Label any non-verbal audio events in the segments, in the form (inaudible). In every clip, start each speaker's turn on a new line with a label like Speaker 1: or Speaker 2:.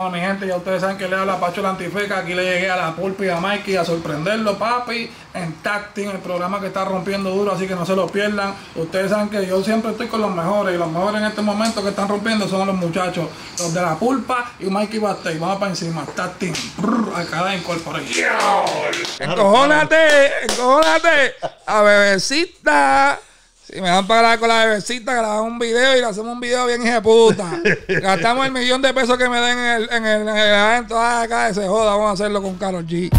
Speaker 1: Bueno, mi gente, ya ustedes saben que le habla Pacho la Antifeca. Aquí le llegué a la Pulpa y a Mikey a sorprenderlo, papi, en Tactin, el programa que está rompiendo duro, así que no se lo pierdan. Ustedes saben que yo siempre estoy con los mejores y los mejores en este momento que están rompiendo son los muchachos, los de la Pulpa y Mikey y Vamos para encima, Tacting, acá en incorporación. ¡Ecojónate, ¡Encojónate! ¡Encojónate! ¡A bebecita! Si me dan para la, con la bebecita, grabamos un video y le hacemos un video bien puta. (laughs) Gastamos el millón de pesos que me den en el, en Ah, acá se joda, vamos a hacerlo con Carol G.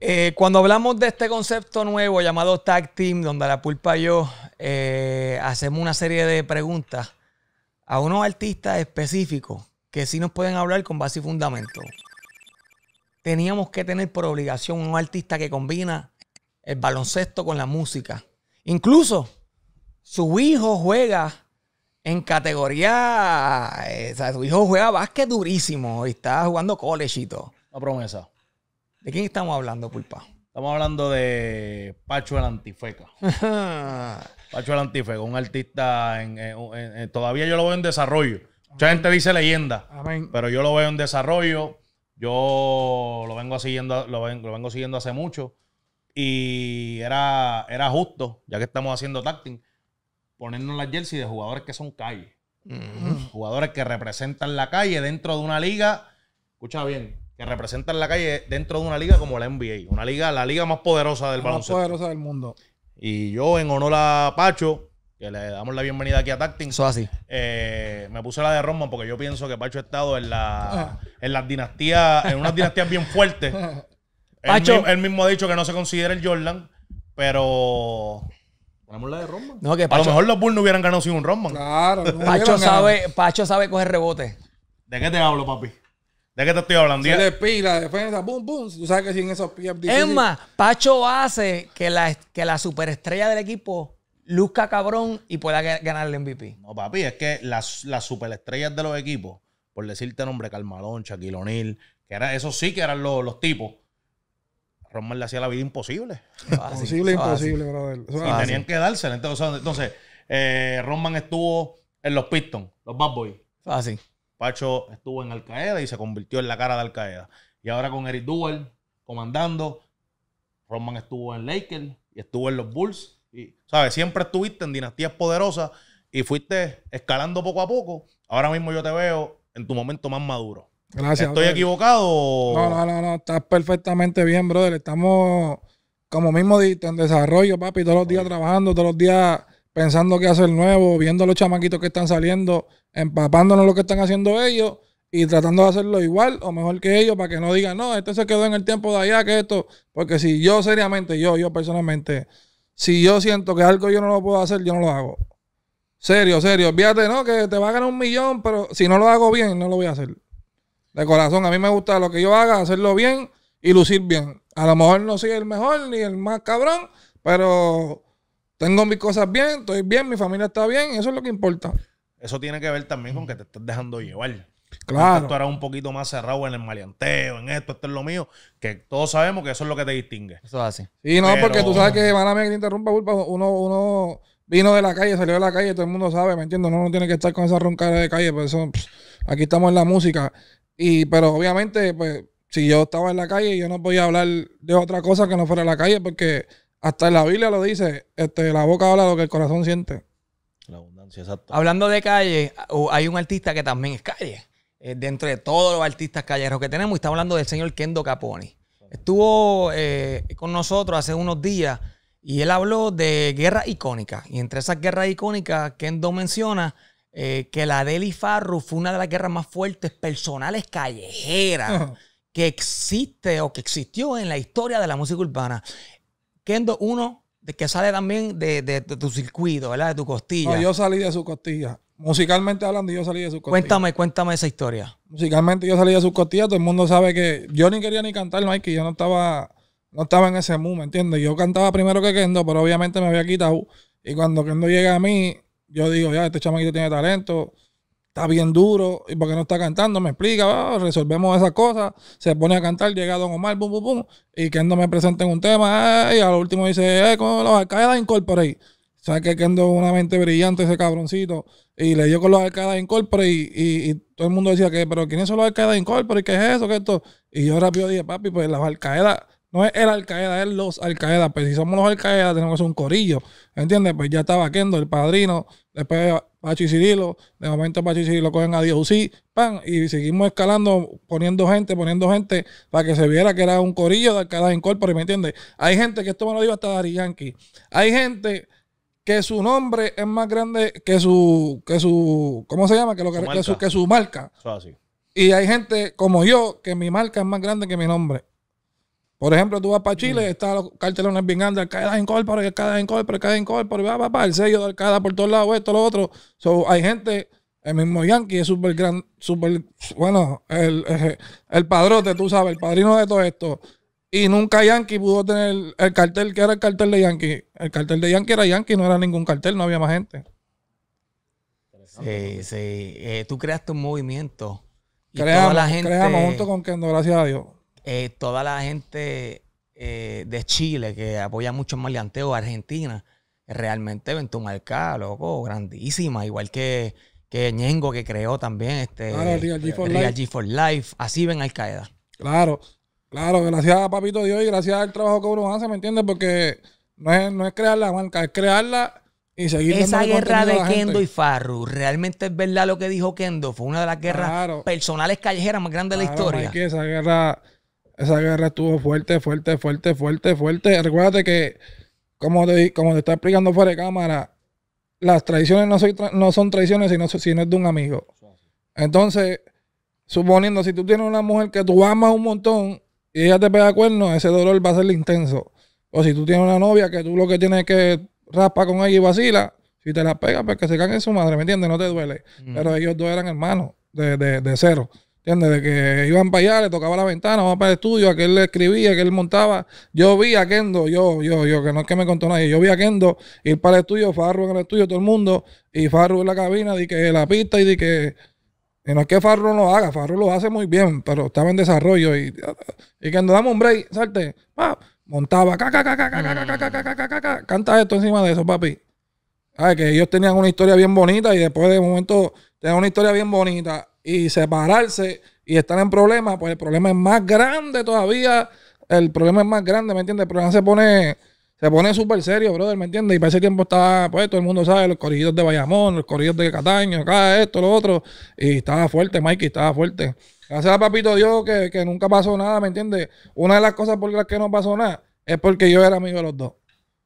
Speaker 2: Eh, cuando hablamos de este concepto nuevo llamado Tag Team, donde la pulpa yo eh, hacemos una serie de preguntas a unos artistas específicos que sí nos pueden hablar con base y fundamento. Teníamos que tener por obligación un artista que combina el baloncesto con la música. Incluso su hijo juega en categoría. Eh, o sea, su hijo juega básquet durísimo y está jugando college y todo. Una promesa. ¿De quién
Speaker 3: estamos hablando, Pulpa? Estamos hablando de Pacho el Antifeca. (laughs) Pacho el un artista en, todavía yo lo veo en desarrollo. Mucha gente dice leyenda, pero yo lo veo en desarrollo. Yo lo vengo siguiendo, lo vengo, siguiendo hace mucho y era, era justo, ya que estamos haciendo tacting, ponernos las jerseys de jugadores que son calle. Mm-hmm. Jugadores que representan la calle dentro de una liga, escucha bien, que representan la calle dentro de una liga como la NBA, una liga, la liga más poderosa del la baloncesto. Más poderosa del mundo. Y yo, en honor a Pacho, que le damos la bienvenida aquí a Tacting. Eso así. Eh, me puse la de Roman porque yo pienso que Pacho ha estado en, la, ah. en las dinastías, en unas dinastías bien fuertes. Ah. Pacho. Él, mismo ha dicho que no se considera el Jordan, pero. Ponemos la de Roman.
Speaker 1: a lo mejor
Speaker 3: los Bulls no hubieran ganado sin un Roman. Claro. Pacho, sabe, Pacho sabe coger rebote.
Speaker 1: ¿De qué te hablo, papi? ¿De qué te estoy hablando? Se pila, defensa, boom, boom, Tú sabes que sin esos pies. Es más,
Speaker 2: Pacho hace que la, que la superestrella del equipo
Speaker 3: luzca cabrón y pueda ganar el MVP. No, papi, es que las, las superestrellas de los equipos, por decirte nombre, Carmalón, Shaquille O'Neal, que era, eso sí que eran los, los tipos. Roman le hacía la vida imposible.
Speaker 1: Imposible, imposible, brother. y tenían
Speaker 3: que dársela. Entonces, entonces eh, Roman estuvo en los Pistons, los Bad Boys. Así. Pacho estuvo en Al Qaeda y se convirtió en la cara de Al Qaeda. Y ahora con Eric Duel comandando, Roman estuvo en Lakers y estuvo en los Bulls. Y, ¿sabes? Siempre estuviste en dinastías poderosas y fuiste escalando poco a poco. Ahora mismo yo te veo en tu momento más maduro.
Speaker 1: Gracias. ¿Estoy equivocado? No, no, no, no, estás perfectamente bien, brother. Estamos, como mismo en desarrollo, papi, todos los días trabajando, todos los días pensando qué hacer nuevo, viendo a los chamaquitos que están saliendo, empapándonos lo que están haciendo ellos y tratando de hacerlo igual o mejor que ellos para que no digan, no, esto se quedó en el tiempo de allá que esto. Porque si yo seriamente, yo, yo personalmente, si yo siento que algo yo no lo puedo hacer, yo no lo hago. Serio, serio. Fíjate, no, que te va a ganar un millón, pero si no lo hago bien, no lo voy a hacer. De corazón, a mí me gusta lo que yo haga, hacerlo bien y lucir bien. A lo mejor no soy el mejor ni el más cabrón, pero tengo mis cosas bien, estoy bien, mi familia está bien, eso es lo que importa. Eso tiene que ver también con que te estás dejando
Speaker 3: llevar. Claro. tú eras un poquito más cerrado en el maleanteo, en esto, esto es lo mío, que todos sabemos que eso es lo que te distingue. Eso es así. Sí, no, porque tú sabes que,
Speaker 1: van a que te interrumpa, uno, uno vino de la calle, salió de la calle, todo el mundo sabe, ¿me entiendes? Uno no tiene que estar con esa roncada de calle, por pues eso aquí estamos en la música. Y, pero obviamente, pues, si yo estaba en la calle, yo no podía hablar de otra cosa que no fuera la calle, porque hasta en la Biblia lo dice, este, la boca habla lo que el corazón siente. La abundancia, exacto.
Speaker 2: Hablando de calle, hay un artista que también es calle. Dentro de todos los artistas callejeros que tenemos, y está hablando del señor Kendo Caponi. Estuvo eh, con nosotros hace unos días y él habló de guerras icónicas. Y entre esas guerras icónicas, Kendo menciona eh, que la de Eli fue una de las guerras más fuertes personales callejeras. que existe o que existió en la historia de la música urbana. Kendo, uno de que sale también de, de, tu
Speaker 1: circuito, ¿verdad? De tu costilla. yo salí de su costilla. Musicalmente hablando, yo salí de su costilla. Cuéntame, cuéntame esa historia. Musicalmente yo salí de su costilla. Todo el mundo sabe que yo ni quería ni cantar, Mikey. Yo no estaba, no estaba en ese mood, ¿me entiendes? Yo cantaba primero que Kendo, pero obviamente me había quitado. Y cuando Kendo llega a mí, yo digo, ya, este chamaquito tiene talento está bien duro, ¿y porque no está cantando? Me explica, resolvemos esas cosas, se pone a cantar, llega Don Omar, Bum, bum, bum. y Kendo me presenta en un tema, y al último dice, eh, con los alcaedas incorporé. ¿Sabes que Kendo es una mente brillante, ese cabroncito? Y le dio con los alcaedas incorporé, y, y, todo el mundo decía que, pero ¿quiénes son los alcaedas incorporé? ¿Qué es eso? ¿Qué esto? Y yo rápido dije, papi, pues las alcaedas no es el Alcaedas. es los Alcaedas. Pero pues si somos los tenemos que ser un corillo. ¿Entiendes? Pues ya estaba Kendo, el padrino. Después Pachi Cirilo, de momento Pachi Cirilo cogen a sí, pan, y seguimos escalando, poniendo gente, poniendo gente, para que se viera que era un corillo de Alcalá incorpore, ¿me entiendes? Hay gente, que esto me lo digo hasta Dari Yankee, hay gente que su nombre es más grande que su, que su, ¿cómo se llama? Que, lo que, su su, marca. Y hay gente como yo, que mi marca es más grande que mi nombre. Por ejemplo, tú vas para Chile, están los cartelones bien grandes, para que en en para va, para el sello de cada por todos lados, esto, lo otro. So, hay gente, el mismo Yankee es súper gran, súper, bueno, el, el padrote, tú sabes, el padrino de todo esto. Y nunca Yankee pudo tener el cartel que era el cartel de Yankee. El cartel de Yankee era Yankee, no era ningún cartel, no había más gente.
Speaker 2: Sí, sí. Eh, tú creaste un movimiento. la gente... creamos junto con
Speaker 1: Kendo, gracias a Dios.
Speaker 2: Eh, toda la gente eh, de Chile que apoya mucho el maleanteo, Argentina, realmente marca, loco, grandísima, igual que, que Ñengo que creó también este claro, G
Speaker 1: for, Life. Así ven Al Qaeda. Claro, claro, gracias a Papito Dios y gracias al trabajo que uno hace, ¿me entiendes? Porque no es, no es crear la marca, es crearla y seguir Esa guerra de Kendo y Farru, ¿realmente es verdad lo que dijo Kendo? Fue una de las guerras
Speaker 2: personales callejeras más grandes de la historia.
Speaker 1: esa guerra esa guerra estuvo fuerte, fuerte, fuerte, fuerte, fuerte. Recuérdate que, como te, como te está explicando fuera de cámara, las traiciones no, no son traiciones sino no, si de un amigo. Entonces, suponiendo, si tú tienes una mujer que tú amas un montón y ella te pega cuernos, ese dolor va a ser intenso. O si tú tienes una novia que tú lo que tienes que raspa con ella y vacila, si te la pega, pues que se cague en su madre, ¿me entiendes? No te duele. Mm. Pero ellos dos eran hermanos de, de, de cero. ¿Entiendes? De que iban para allá, le tocaba la ventana, vamos para el estudio, aquel le escribía, que él montaba. Yo vi a Kendo, yo, yo, yo, que no es que me contó nadie, yo vi a Kendo ir para el estudio, Farro en el estudio, todo el mundo, y Farro en la cabina, di que la pista y di que. Y no es que Farro no lo haga, Farro lo hace muy bien, pero estaba en desarrollo y, y cuando damos un break, salte, montaba, caca, caca, caca, caca, caca, caca, canta esto encima de eso, papi. Ay, que ellos tenían una historia bien bonita y después de un momento tenían una historia bien bonita y separarse y estar en problemas, pues el problema es más grande todavía. El problema es más grande, ¿me entiendes? El problema se pone se pone súper serio, brother, ¿me entiendes? Y para ese tiempo estaba, pues, todo el mundo sabe, los corridos de Bayamón, los corridos de Cataño, acá, esto, lo otro. Y estaba fuerte, Mikey, estaba fuerte. Gracias a Papito Dios que, que nunca pasó nada, ¿me entiendes? Una de las cosas por las que no pasó nada es porque yo era amigo de los dos.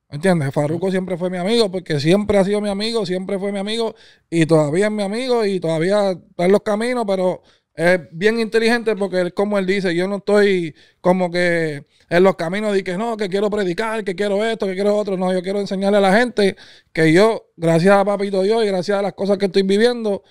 Speaker 1: ¿Entiendes? Farruko siempre fue mi amigo, porque siempre ha sido mi amigo, siempre fue mi amigo, y todavía es mi amigo, y todavía está en los caminos, pero es bien inteligente porque él, como él dice, yo no estoy como que en los caminos de que no, que quiero predicar, que quiero esto, que quiero otro. No, yo quiero enseñarle a la gente que yo, gracias a Papito Dios y gracias a las cosas que estoy viviendo,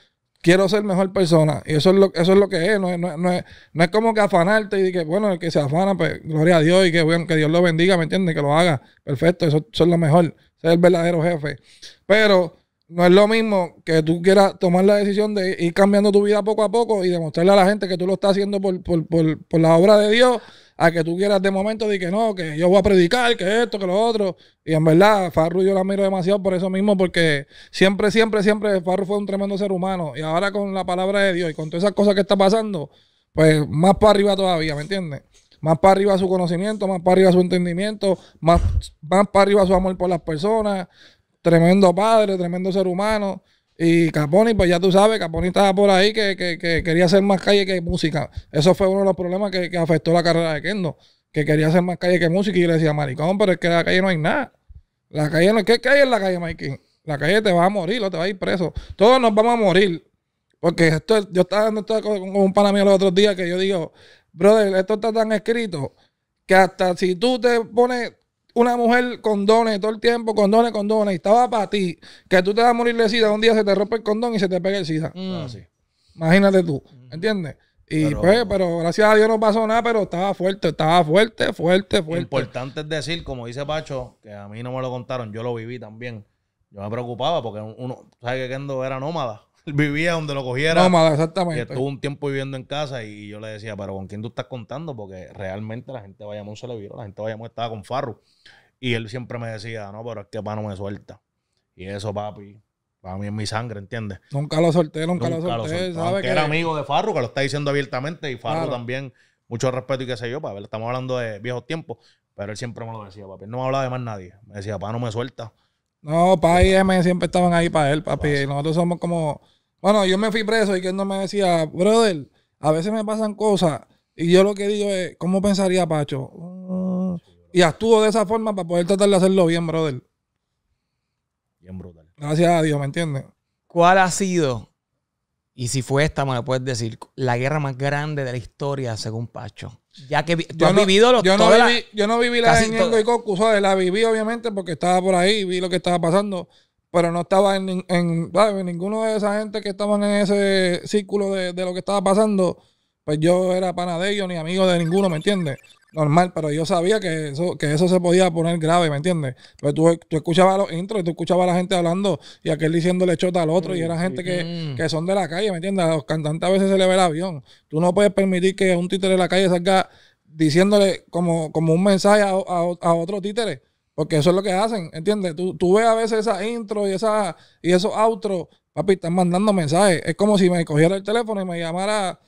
Speaker 1: quiero ser mejor persona. Y eso es lo, eso es lo que es. No, no, no, es. como que afanarte y que, bueno, el que se afana, pues gloria a Dios y que, que Dios lo bendiga, ¿me entiendes? Que lo haga. Perfecto, eso, es lo mejor. Ser el verdadero jefe. Pero no es lo mismo que tú quieras tomar la decisión de ir cambiando tu vida poco a poco y demostrarle a la gente que tú lo estás haciendo por, por, por, por la obra de Dios a que tú quieras de momento de que no, que yo voy a predicar, que esto, que lo otro. Y en verdad, Farru yo la admiro demasiado por eso mismo, porque siempre, siempre, siempre Farru fue un tremendo ser humano. Y ahora con la palabra de Dios y con todas esas cosas que está pasando, pues más para arriba todavía, ¿me entiendes? Más para arriba su conocimiento, más para arriba su entendimiento, más, más para arriba su amor por las personas. Tremendo padre, tremendo ser humano. Y Caponi, pues ya tú sabes, Caponi estaba por ahí que, quería hacer más calle que música. Eso fue uno de los problemas que, afectó la carrera de Kendo, que quería hacer más calle que música. Y yo le decía, maricón, pero es que en la calle no hay nada. La calle no, ¿qué, ¿qué en la calle, Mikey? La calle te va a morir o te va a ir preso. Todos nos vamos a morir. Porque esto, yo estaba dando esto con, un pana mío los otros días que yo digo, brother, esto está tan escrito que hasta si tú te pones una mujer dones todo el tiempo, con dones y estaba para ti, que tú te vas a morir de sida, un día se te rompe el condón y se te pega el sida. Mm. Ah, Imagínate tú, mm. ¿entiendes? Y pero, pues, pero gracias a Dios no pasó nada, pero estaba fuerte, estaba fuerte, fuerte, fuerte. Lo
Speaker 3: Importante es decir, como dice Pacho, que a mí no me lo contaron, yo lo viví también. Yo me preocupaba porque uno, ¿sabes que Kendo era nómada? vivía donde lo cogiera. No, exactamente. Y estuvo un tiempo viviendo en casa y yo le decía, pero ¿con quién tú estás contando? Porque realmente la gente vaya Bayamón se le vio, la gente de Bayamón estaba con Farro Y él siempre me decía, no, pero es que pa no me suelta. Y eso, papi, para mí es mi sangre, ¿entiendes?
Speaker 1: Nunca lo solté, nunca, lo solté. que... era amigo
Speaker 3: de Farro que lo está diciendo abiertamente, y Farro también, mucho respeto y qué sé yo, para ver, estamos hablando de viejos tiempos, pero él siempre me lo decía, papi. no me hablaba de más nadie. Me decía, pa no me suelta.
Speaker 1: No, papi y M siempre estaban ahí para él, papi. Nosotros somos como bueno, yo me fui preso y que no me decía, brother, a veces me pasan cosas y yo lo que digo es, ¿cómo pensaría Pacho? y actúo de esa forma para poder tratar de hacerlo bien, brother. Bien brutal. Gracias a Dios, ¿me entiendes?
Speaker 2: ¿Cuál ha sido, y si fue esta, me lo puedes decir, la guerra más grande de la historia, según Pacho? Ya
Speaker 1: que tú yo has no, vivido los yo no, viví, la, yo no viví la de Ñengo y La viví, obviamente, porque estaba por ahí, vi lo que estaba pasando pero no estaba en, ninguno de esa gente que estaban en ese círculo de, de, lo que estaba pasando, pues yo era pana de ellos ni amigo de ninguno, ¿me entiendes? Normal, pero yo sabía que eso, que eso se podía poner grave, ¿me entiendes? Pero pues tú, tú escuchabas los intros, tú escuchabas a la gente hablando y aquel diciéndole chota al otro, y eran gente que, mm-hmm. que, son de la calle, ¿me entiendes? A los cantantes a veces se le ve el avión. Tú no puedes permitir que un títere de la calle salga diciéndole como, como un mensaje a, a, a otro títere. Porque eso es lo que hacen, ¿entiendes? Tú, tú ves a veces esa intro y, esa, y esos outros, papi, están mandando mensajes. Es como si me cogiera el teléfono y me llamara,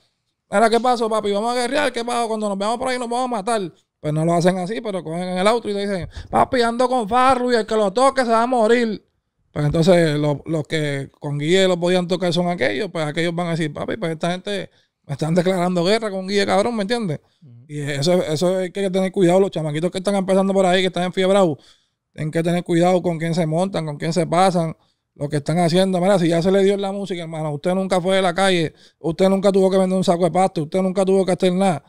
Speaker 1: ahora qué pasó, papi, vamos a guerrear, qué pasó, cuando nos veamos por ahí nos vamos a matar. Pues no lo hacen así, pero cogen el outro y te dicen, papi, ando con Farru y el que lo toque se va a morir. Pues entonces los, los que con Guille lo podían tocar son aquellos, pues aquellos van a decir, papi, pues esta gente están declarando guerra con guía, cabrón, ¿me entiendes? Y eso, eso hay que tener cuidado. Los chamaquitos que están empezando por ahí, que están en enfiebrados, tienen que tener cuidado con quién se montan, con quién se pasan, lo que están haciendo. Mira, si ya se le dio en la música, hermano, usted nunca fue de la calle, usted nunca tuvo que vender un saco de pasto, usted nunca tuvo que hacer nada.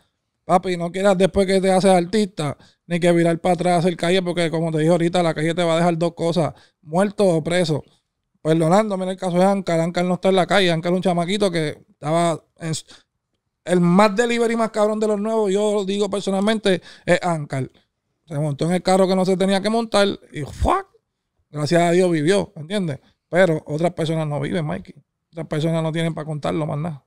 Speaker 1: Papi, no quieras después que te haces artista, ni que virar para atrás hacer calle, porque como te dije ahorita, la calle te va a dejar dos cosas, muerto o preso. Perdonando, mira el caso de Ancar, Ancar no está en la calle, Ancar es un chamaquito que estaba en, el más delivery más cabrón de los nuevos, yo lo digo personalmente, es Ankar. Se montó en el carro que no se tenía que montar y ¡fuck! Gracias a Dios vivió, ¿entiendes? Pero otras personas no viven, Mikey. Otras personas no tienen para contarlo más nada.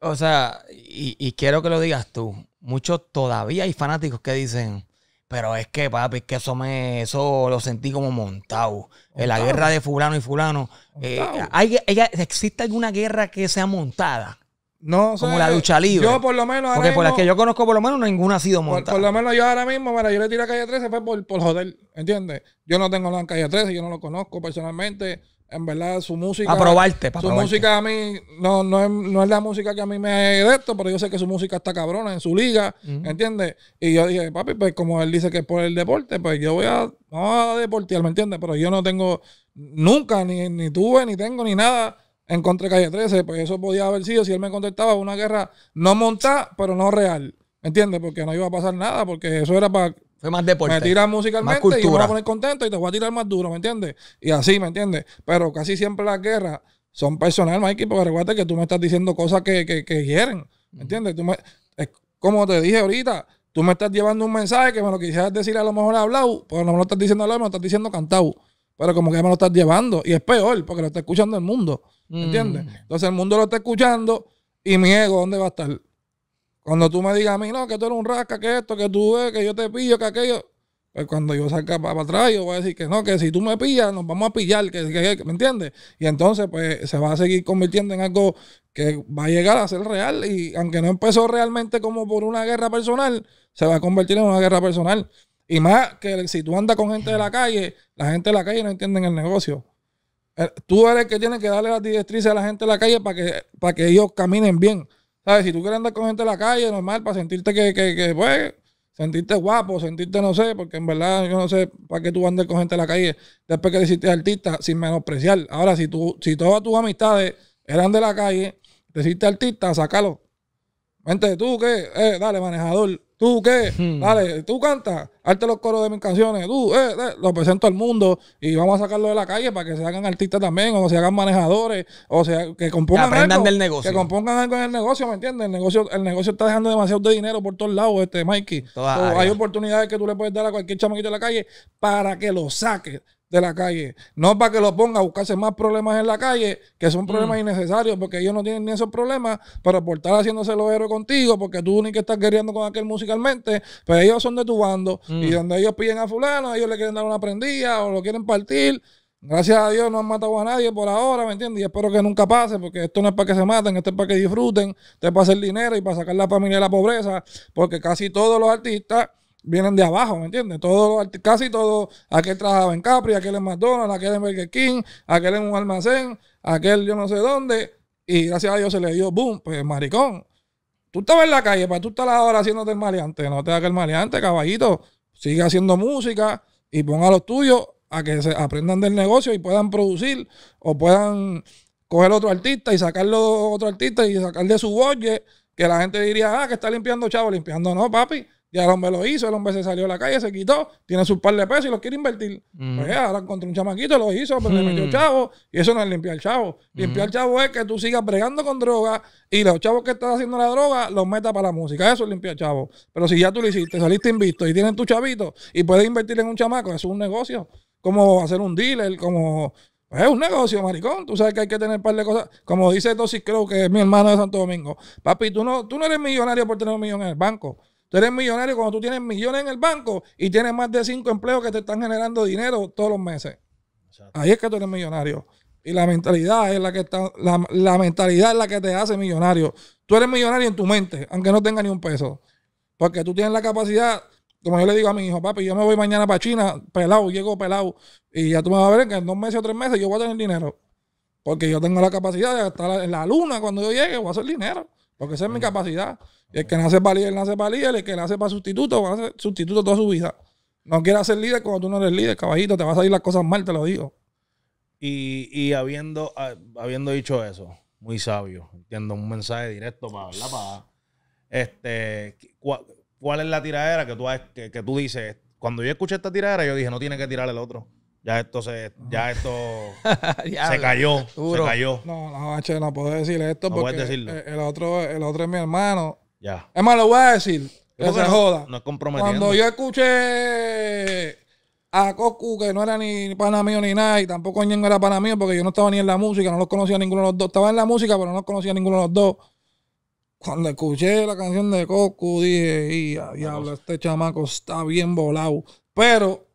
Speaker 1: O
Speaker 2: sea, y, quiero que lo digas tú. Muchos todavía hay fanáticos que dicen, pero es que, papi, que eso me, lo sentí como montado. en La guerra de fulano y fulano. Eh, hay, ella, ¿Existe alguna guerra que sea montada? No Como la ducha libre. Yo por lo menos Porque por las que yo conozco por lo menos ninguna ha sido montada. Por, lo
Speaker 1: menos yo ahora mismo, mira, yo le tiré a Calle 13 fue por, por joder, ¿entiendes? Yo no tengo nada en Calle 13, yo no lo conozco personalmente. En verdad, su música... A probarte, Su música a mí no, no, es, la música que a mí me de pero yo sé que su música está cabrona en su liga, ¿entiendes? Y yo dije, papi, pues como él dice que es por el deporte, pues yo voy a... No deportear, ¿me entiendes? Pero yo no tengo... Nunca, ni, ni tuve, ni tengo, ni nada en contra Calle 13, pues eso podía haber sido, si él me contestaba, una guerra no montada, pero no real. ¿me ¿Entiendes? Porque no iba a pasar nada, porque eso era para... Fue más deporte. Me tiras musicalmente y me voy a poner contento y te voy a tirar más duro, ¿me entiendes? Y así, ¿me entiendes? Pero casi siempre las guerras son personales, Mikey, porque recuerda que tú me estás diciendo cosas que, que, quieren, ¿me entiendes? Tú como te dije ahorita, tú me estás llevando un mensaje que me lo quisieras decir a lo mejor hablado, pero no me lo estás diciendo hablado, me lo estás diciendo cantado pero como que ya me lo estás llevando. Y es peor, porque lo está escuchando el mundo. ¿Entiendes? Mm. Entonces el mundo lo está escuchando y mi ego, ¿dónde va a estar? Cuando tú me digas a mí, no, que tú eres un rasca, que esto, que tú ves, que yo te pillo, que aquello. Pues cuando yo salga para, atrás, yo voy a decir que no, que si tú me pillas, nos vamos a pillar, ¿me entiendes? Y entonces, pues se va a seguir convirtiendo en algo que va a llegar a ser real. Y aunque no empezó realmente como por una guerra personal, se va a convertir en una guerra personal. Y más que si tú andas con gente de la calle, la gente de la calle no entiende el negocio. Eh, tú eres el que tiene que darle las directrices a la gente de la calle para que, para que ellos caminen bien. ¿Sabes? Si tú quieres andar con gente de la calle, normal, para sentirte que, que, que pues, sentirte guapo, sentirte no sé, porque en verdad yo no sé para qué tú andas con gente de la calle después que deciste artista, sin menospreciar. Ahora, si tú, si todas tus amistades eran de la calle, te artista, sácalo. Vente, tú que, eh, dale, manejador. ¿Tú qué? Dale, hmm. tú cantas, arte los coros de mis canciones, tú, eh, eh, lo presento al mundo y vamos a sacarlo de la calle para que se hagan artistas también, o se hagan manejadores, o sea, que compongan algo, negocio. Que compongan algo en el negocio, ¿me entiendes? El negocio, el negocio está dejando demasiado de dinero por todos lados, este, Mikey. hay oportunidades que tú le puedes dar a cualquier chamaquito de la calle para que lo saque de la calle. No para que lo ponga a buscarse más problemas en la calle, que son problemas mm. innecesarios, porque ellos no tienen ni esos problemas para aportar haciéndose los héroes contigo, porque tú ni que estás queriendo con aquel musicalmente, pero pues ellos son de tu bando. Mm. Y donde ellos pillen a fulano, ellos le quieren dar una prendida o lo quieren partir. Gracias a Dios no han matado a nadie por ahora, ¿me entiendes? Y espero que nunca pase, porque esto no es para que se maten, esto es para que disfruten, esto es para hacer dinero y para sacar la familia de la pobreza, porque casi todos los artistas vienen de abajo, ¿me entiendes? Todo, casi todo, aquel trabajaba en Capri, aquel en McDonald's, aquel en Burger King, aquel en un almacén, aquel yo no sé dónde, y gracias a Dios se le dio boom, pues maricón. Tú estabas en la calle, para tú estás ahora haciéndote el maleante, no te hagas el maleante, caballito. Sigue haciendo música y pon a los tuyos a que se aprendan del negocio y puedan producir o puedan coger otro artista y sacarlo otro artista y sacarle su bolle que la gente diría, ah, que está limpiando chavo, limpiando no, papi ya el hombre lo hizo, el hombre se salió a la calle, se quitó, tiene sus par de pesos y los quiere invertir. Mm. Pues eh, ahora encontró un chamaquito, lo hizo, pero le metió mm. chavo. Y eso no es limpiar chavo. Limpiar mm. Limpiar chavo es que tú sigas bregando con droga y los chavos que están haciendo la droga los metas para la música. Eso es limpiar chavo. Pero si ya tú lo hiciste, saliste invisto y tienes tu chavito y puedes invertir en un chamaco, eso es un negocio. Como hacer un dealer, como pues, es un negocio, maricón. Tú sabes que hay que tener un par de cosas. Como dice Tosi Crow, que es mi hermano de Santo Domingo. Papi, tú no, tú no eres millonario por tener un millón en el banco. Tú eres millonario cuando tú tienes millones en el banco y tienes más de cinco empleos que te están generando dinero todos los meses. Ahí es que tú eres millonario. Y la mentalidad es la que está, la, mentalidad es la que te hace millonario. Tú eres millonario en tu mente, aunque no tengas ni un peso. Porque tú tienes la capacidad, como yo le digo a mi hijo, papi, yo me voy mañana para China, pelado, llego pelado. Y ya tú me vas a ver que en dos meses o tres meses yo voy a tener dinero. Porque yo tengo la capacidad de estar en la luna cuando yo llegue, voy a hacer dinero. Porque esa es mi capacidad. El que nace para líder, nace para líder. El que nace para sustituto, va a ser sustituto toda su vida. No quieras ser líder cuando tú no eres líder, caballito. Te vas a salir las cosas mal, te lo digo.
Speaker 3: Y, habiendo, ah, habiendo dicho eso, muy sabio, entiendo, un mensaje directo para hablar, para... Este, ¿cuál, es la tiradera que tú, que tú dices? Cuando yo escuché esta tiradera, yo dije, no tiene que tirar el otro. Ya esto se, ya ah. esto (laughs) se cayó, se cayó.
Speaker 1: No, no, che, no puedo decir esto porque El, otro, el otro es mi hermano. Ya. Es más, lo voy a decir. No se joda.
Speaker 3: No es comprometido. Cuando yo
Speaker 1: escuché a Coco, que no era ni pana mío ni nada, y tampoco Ñengo era pana mío, porque yo no estaba ni en la música, no los conocía ninguno de los dos. Estaba en la música, pero no conocía ninguno de los dos. Cuando escuché la canción de Cocu, dije, y diablo, este chamaco está bien volado. Pero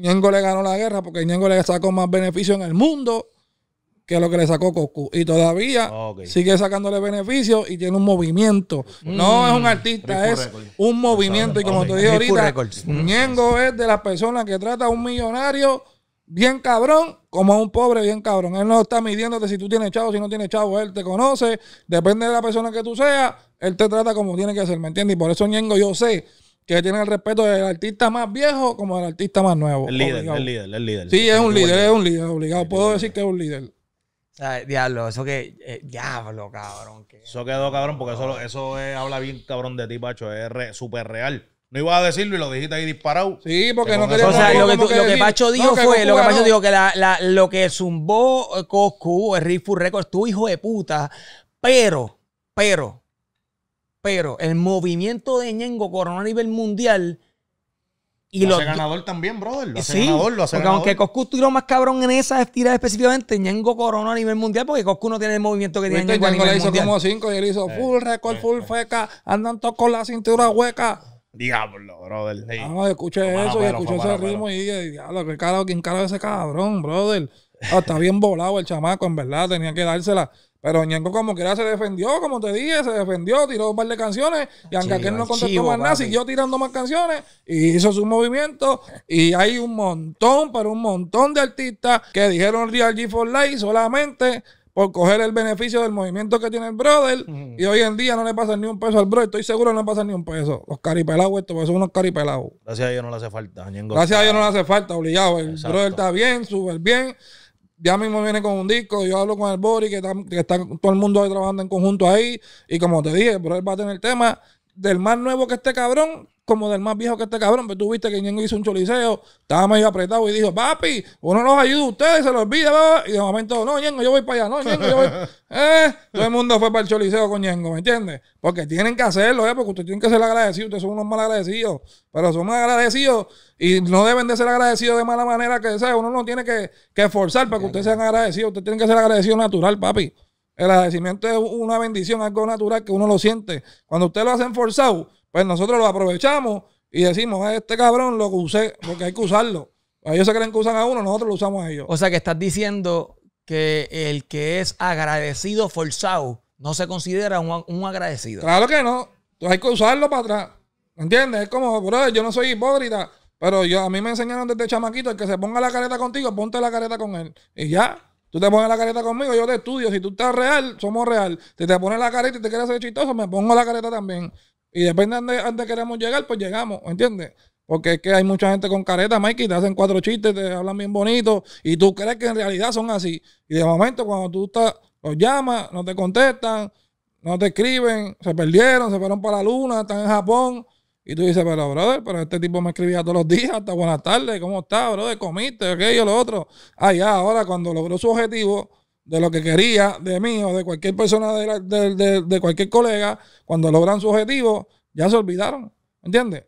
Speaker 1: Ñengo le ganó la guerra porque Ñengo le sacó más beneficio en el mundo que lo que le sacó Coscu. Y todavía ah, sigue sacándole beneficios y tiene un movimiento. Mm. No es un artista, es un movimiento. Y como te dije ahorita, mm. es de las personas que trata a un millonario bien cabrón como a un pobre bien cabrón. Él no está midiéndote si tú tienes chavo, si no tienes chavo. Él te conoce, depende de la persona que tú seas, él te trata como tiene que ser, ¿me entiendes? Y por eso Ñengo yo sé que tiene el respeto del artista más viejo como del artista más nuevo. El líder, el líder, el líder. Sí, es un líder, es un líder, obligado. Puedo decir que es un líder.
Speaker 3: diablo, eso que. Eh, diablo, cabrón. Eso quedó cabrón, porque eso, eso habla bien cabrón de ti, Pacho. Es súper real. No ibas a decirlo y lo dijiste ahí
Speaker 1: disparado. Sí, porque no quería. O sea, lo que, Pacho dijo fue, que lo que Pacho dijo, que
Speaker 2: la, la, lo que zumbó Coscu, el Records, tu hijo de puta, pero, pero, pero el movimiento de Ñengo coronó a nivel mundial.
Speaker 1: Y lo hace ganador también, brother. sí, ganador, lo hace porque aunque
Speaker 2: Coscu tiró más cabrón en esas tiras específicamente, Ñengo coronó a nivel mundial porque Coscu no tiene el movimiento que tiene Ñengo a le hizo como
Speaker 1: cinco y él hizo full record, full feca, andan todos con la cintura hueca.
Speaker 3: Diablo,
Speaker 1: brother. Ah, no, escuché eso y escuché ese ritmo y dije, diablo, qué carajo, quién carajo ese cabrón, brother. Ah, está bien volado el chamaco, en verdad, tenía que dársela. Pero Ñengo como quiera se defendió, como te dije, se defendió, tiró un par de canciones y aunque aquel no contestó más nada, siguió tirando más canciones y hizo su movimiento y hay un montón, pero un montón de artistas que dijeron Real G for Life solamente por coger el beneficio del movimiento que tiene el brother y hoy en día no le pasa ni un peso al brother, estoy seguro que no le pasa ni un peso. Los caripelados estos, pues, porque son unos caripelados.
Speaker 3: Gracias a Dios no le hace falta, Ñengo. Gracias
Speaker 1: a Dios no le hace falta, obligado. El brother está bien, súper bien ya mismo viene con un disco, yo hablo con el Bori, que, que está, todo el mundo ahí trabajando en conjunto ahí, y como te dije, pero él va a tener el tema del más nuevo que este cabrón, como del más viejo que este cabrón, pero tú viste que Ñengo hizo un choliseo, estaba medio apretado y dijo, papi, uno los ayuda a ustedes, se lo olvida, y de momento, no, Ñengo, yo voy para allá, no, Ñengo, yo voy. (laughs) Eh, todo el mundo fue para el choliseo con Ñengo, ¿me entiendes? Porque tienen que hacerlo, ¿eh? porque ustedes tienen que ser agradecidos, ustedes son unos mal agradecidos, pero son mal agradecidos y no deben de ser agradecidos de mala manera, que sea, uno no tiene que, que forzar para que ustedes sean agradecidos, ustedes tienen que ser agradecidos natural, papi. El agradecimiento es una bendición, algo natural que uno lo siente. Cuando ustedes lo hacen forzado, pues nosotros lo aprovechamos y decimos, a ah, este cabrón lo usé, porque hay que usarlo. A pues Ellos se creen que usan a uno, nosotros lo usamos a ellos. O sea que estás diciendo
Speaker 2: que el que es agradecido forzado no se considera un, agradecido.
Speaker 1: Claro que no. Hay que usarlo para atrás. ¿Me ¿Entiendes? Es como, bro, yo no soy hipócrita, pero yo, a mí me enseñaron desde chamaquito, el que se ponga la careta contigo, ponte la careta con él. Y ya. Tú te pones la careta conmigo, yo te estudio. Si tú estás real, somos real. Si te pones la careta y te quieres hacer chistoso, me pongo la careta también. Y depende de dónde queremos llegar, pues llegamos, ¿entiendes? Porque es que hay mucha gente con careta, Mikey, te hacen cuatro chistes, te hablan bien bonito, y tú crees que en realidad son así. Y de momento, cuando tú estás, los llamas, no te contestan, no te escriben, se perdieron, se fueron para la luna, están en Japón. Y tú dices, pero brother, pero este tipo me escribía todos los días, hasta buenas tardes, ¿cómo estás, brother? ¿Comiste? Aquello, lo otro. Ah, ya, ahora cuando logró su objetivo, de lo que quería de mí o de cualquier persona, de, de, cualquier colega, cuando logran su objetivo, ya se olvidaron. ¿Entiendes?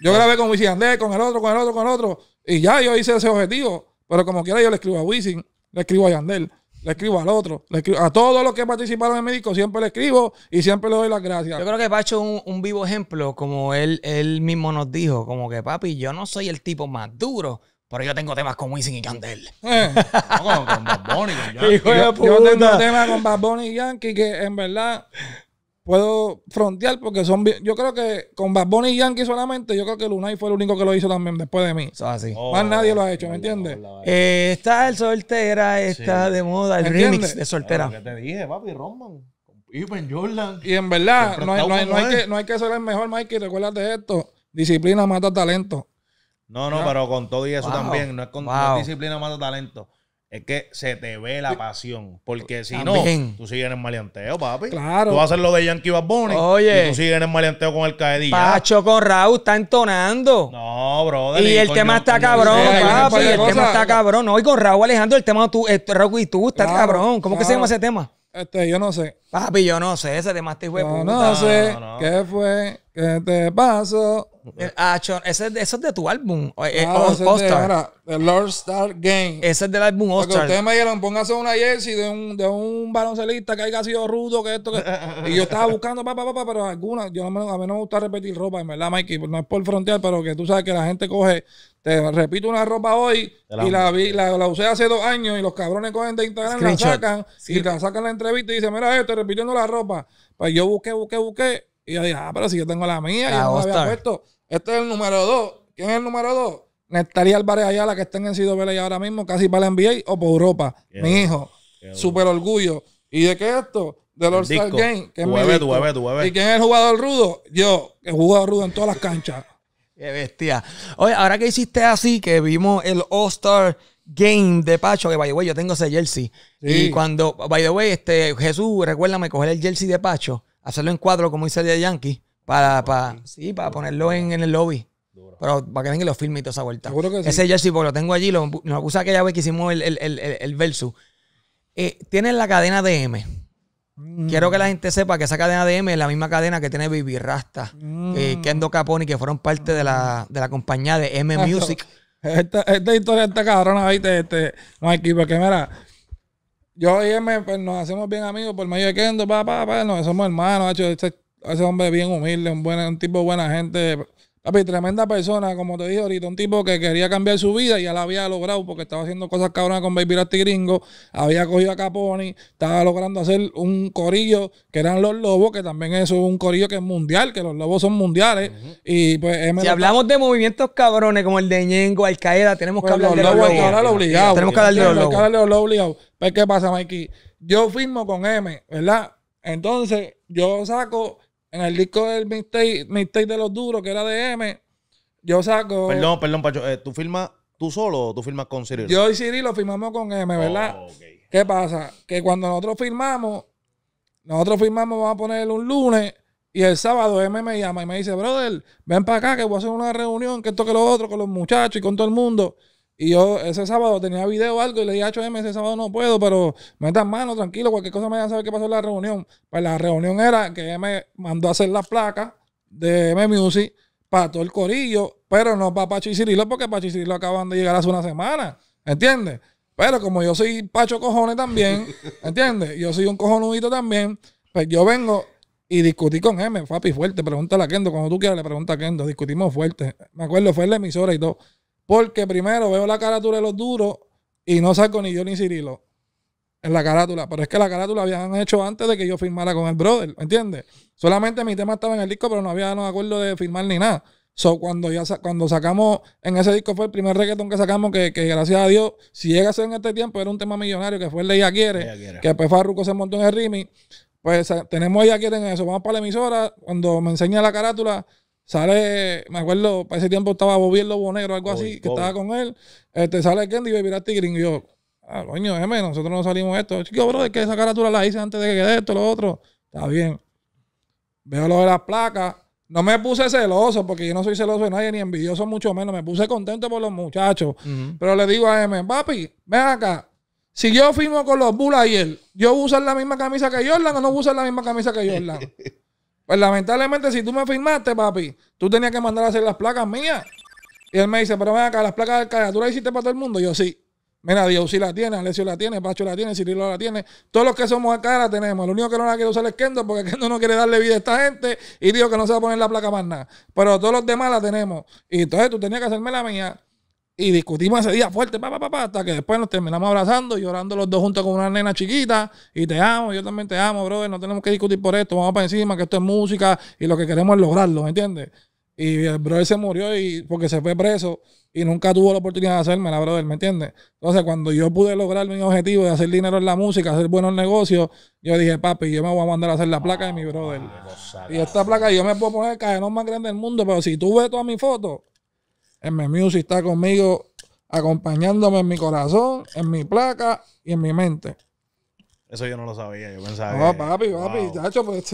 Speaker 1: Yo grabé con Wisin Andrés, con el otro, con el otro, con el otro. Y ya yo hice ese objetivo. Pero como quiera, yo le escribo a Wisin, le escribo a Yandel, le escribo al otro, le escribo a todos los que participaron en disco siempre le escribo y siempre le doy
Speaker 2: las gracias. Yo creo que Pacho es un, un, vivo ejemplo, como él, él mismo nos dijo, como que papi, yo no soy el tipo más duro pero yo tengo temas con Wisin y Candel. (laughs) Eh. no, con, con Bad
Speaker 1: Bunny, (laughs) Yankee. Yo, tengo temas con Bad Bunny y Yankee que en verdad puedo frontear porque son yo creo que con Bad Bunny y Yankee solamente yo creo que Lunay fue el único que lo hizo también después de mí más nadie lo ha hecho ¿me oh, entiendes? Eh, está el soltera está de moda el remix de soltera te
Speaker 3: dije papi Roman y y en verdad no hay, que,
Speaker 1: no hay, que, ser el mejor Mikey recuérdate esto disciplina mata talento
Speaker 3: no, no, pero con todo y eso también, no es con disciplina más talento. Es que se te ve la pasión. Porque si no, tú sigues en el maleanteo, papi. Claro. Tú vas a hacer lo de Yankee Bad
Speaker 2: Oye. Y tú sigues
Speaker 3: en el maleanteo con el caedilla. Pacho
Speaker 2: con Raúl está entonando. No,
Speaker 1: brother. Y el tema está cabrón, papi. El tema está
Speaker 2: cabrón. No, y con Raúl Alejandro, el tema tú, eh, Raúl
Speaker 1: y tú, está cabrón. ¿Cómo que se llama ese tema? Este, yo no sé. Papi, yo no sé. Ese tema te fue No sé.
Speaker 2: ¿Qué fue?
Speaker 1: ¿Qué te pasó?
Speaker 2: Eh, ah, ese, eso es de tu álbum. Eh, ah, ese eh, star
Speaker 1: El Lord Star Game. Ese
Speaker 2: es del álbum all Ustedes me
Speaker 1: dijeron, póngase una jersey de un, de un baloncelista que haya sido rudo, que esto, que... (laughs) y yo estaba buscando, papá, papá, pa, pero alguna. yo a mí no me gusta repetir ropa, en verdad, Mikey, no es por frontear, pero que tú sabes que la gente coge te repito una ropa hoy y la, la, usé hace dos años y los cabrones cogen de Instagram, Y la sacan y la sacan la entrevista y dicen, mira, esto, repitiendo la ropa. Pues yo busqué, busqué, busqué y yo dije, ah, pero si yo tengo la mía, la yo había puesto. Este es el número dos. ¿Quién es el número dos? Nestaría Álvarez la que estén en Encido y ahora mismo, casi para la NBA o por Europa. mi hijo. Súper orgullo. ¿Y de qué es esto? Del All-Star Game. Que ¿Y quién es el jugador rudo? Yo, que jugador rudo en todas las canchas. Qué bestia. Oye,
Speaker 2: ahora que hiciste así, que vimos el All-Star Game de Pacho, que by the yo tengo ese jersey. Y cuando, by the way, este, Jesús, recuérdame coger el jersey de Pacho hacerlo en cuadro, como hice el Yankee, para, para, sí, para ponerlo en, en el lobby. Pero para que venga los filmes y toda esa vuelta. Que sí. Ese jersey, porque lo tengo allí, lo, lo puse aquella vez que hicimos el, el, el, el versus. Eh, la cadena de M. Mm. Quiero que la gente sepa que esa cadena de M es la misma cadena que tiene Baby Rasta, mm. eh, Kendo Caponi, que fueron parte de la, de la compañía de
Speaker 1: M Music. Esta, esta historia está cabrona, ¿viste? Este, Mikey, porque mira, yo y él pues, nos hacemos bien amigos por medio de Kendo, pa, somos hermanos, ese, hombre bien humilde, un, buen, un tipo de buena gente, Papi, tremenda persona, como te dije ahorita, un tipo que quería cambiar su vida y ya la había logrado porque estaba haciendo cosas cabronas con Baby Rasty Gringo, había cogido a Caponi, estaba logrando hacer un corillo que eran los lobos, que también eso es un corillo que es mundial, que los lobos son mundiales. Y pues Si hablamos de movimientos cabrones como el de Ñengo, Al Qaeda, tenemos que pues, hablar de los lobos. Tenemos que hablar de los lobos. que hablar de los lobos pues, ¿Qué pasa, Mikey? Yo firmo con M, ¿verdad? Entonces, yo saco en el disco del mixtape, de los duros, que era de M, yo saco. Perdón,
Speaker 3: perdón, Pacho. Eh, ¿Tú firmas tú solo o tú firmas con Cirilo? Yo
Speaker 1: y Cirilo firmamos con M, oh, ¿verdad? ¿Qué pasa? Que cuando nosotros firmamos, nosotros firmamos, vamos a poner un lunes. Y el sábado M me llama y me dice, brother, ven para acá que voy a hacer una reunión, que esto que lo otro, con los muchachos y con todo el mundo. Y yo ese sábado tenía video o algo y le dije a HM, ese sábado no puedo, pero metan mano, tranquilo, cualquier cosa me a saber qué pasó en la reunión. Pues la reunión era que me mandó a hacer la placa de M Music para todo el corillo, pero no para Pacho y Cirilo, porque Pacho y Cirilo acaban de llegar hace una semana, ¿entiendes? Pero como yo soy Pacho Cojones también, (laughs) ¿entiendes? Yo soy un cojonudito también, pues yo vengo y discutí con M, papi, fuerte, pregúntale a Kendo, cuando tú quieras le pregunta a Kendo, discutimos fuerte. Me acuerdo, fue en la emisora y todo. Porque primero veo la carátula de los duros y no saco ni yo ni Cirilo en la carátula. Pero es que la carátula habían hecho antes de que yo firmara con el brother, ¿entiendes? Solamente mi tema estaba en el disco, pero no había no acuerdo de firmar ni nada. So, cuando ya cuando sacamos, en ese disco fue el primer reggaetón que sacamos, que, gracias a Dios, si llega a ser en este tiempo, era un tema millonario, que fue el de Ella Quiere, que después Farruko se montó en el Rimi. Pues tenemos Ella Quiere en eso, vamos para la emisora, cuando me enseña la carátula, Sale, me acuerdo, para ese tiempo estaba Bobby el Lobo Negro, algo así, que estaba con él. Este, sale Candy y Baby Rasty gringo. Y yo, ah, coño, M, nosotros no salimos esto. Chico, bro, es que esa carátula la hice antes de que quede esto, lo otro. Está bien. Veo lo de las placas. No me puse celoso, porque yo no soy celoso de nadie, ni envidioso, mucho menos. Me puse contento por los muchachos. Pero le digo a M, papi, ven acá. Si yo firmo con los Bulls ayer, ¿yo uso la misma camisa que Jordan o no uso la misma camisa que Jordan? (laughs) Pues lamentablemente, si tú me firmaste, papi, tú tenías que mandar a hacer las placas mías. Y él me dice, pero ven acá, las placas de alcaldía, ¿tú las hiciste para todo el mundo? yo sí. Mira, Dios sí la tiene, Alessio la tiene, Pacho la tiene, Cirilo la tiene. Todos los que somos acá la tenemos. Lo único que no la quiere usar es Kendo porque (laughs) Kendo no quiere darle vida a esta gente y dijo que no se va a poner la placa más nada. Pero todos los demás la tenemos. Y entonces tú tenías que hacerme la mía. Y discutimos ese día fuerte, pa, pa, pa, hasta que después nos terminamos abrazando y llorando los dos juntos con una nena chiquita. Y te amo, yo también te amo, brother. No tenemos que discutir por esto, vamos para encima, que esto es música y lo que queremos es lograrlo, ¿me entiendes? Y el brother se murió y, porque se fue preso y nunca tuvo la oportunidad de hacérmela, brother, ¿me entiendes? Entonces, cuando yo pude lograr mi objetivo de hacer dinero en la música, hacer buenos negocios, yo dije, papi, yo me voy a mandar a hacer la placa de mi brother. Y esta placa yo me puedo poner el no más grande del mundo, pero si tú ves todas mis fotos, M Music está conmigo, acompañándome en mi corazón, en mi placa y en mi mente.
Speaker 3: Eso yo no lo sabía, yo pensaba. papi, papi,
Speaker 1: pues,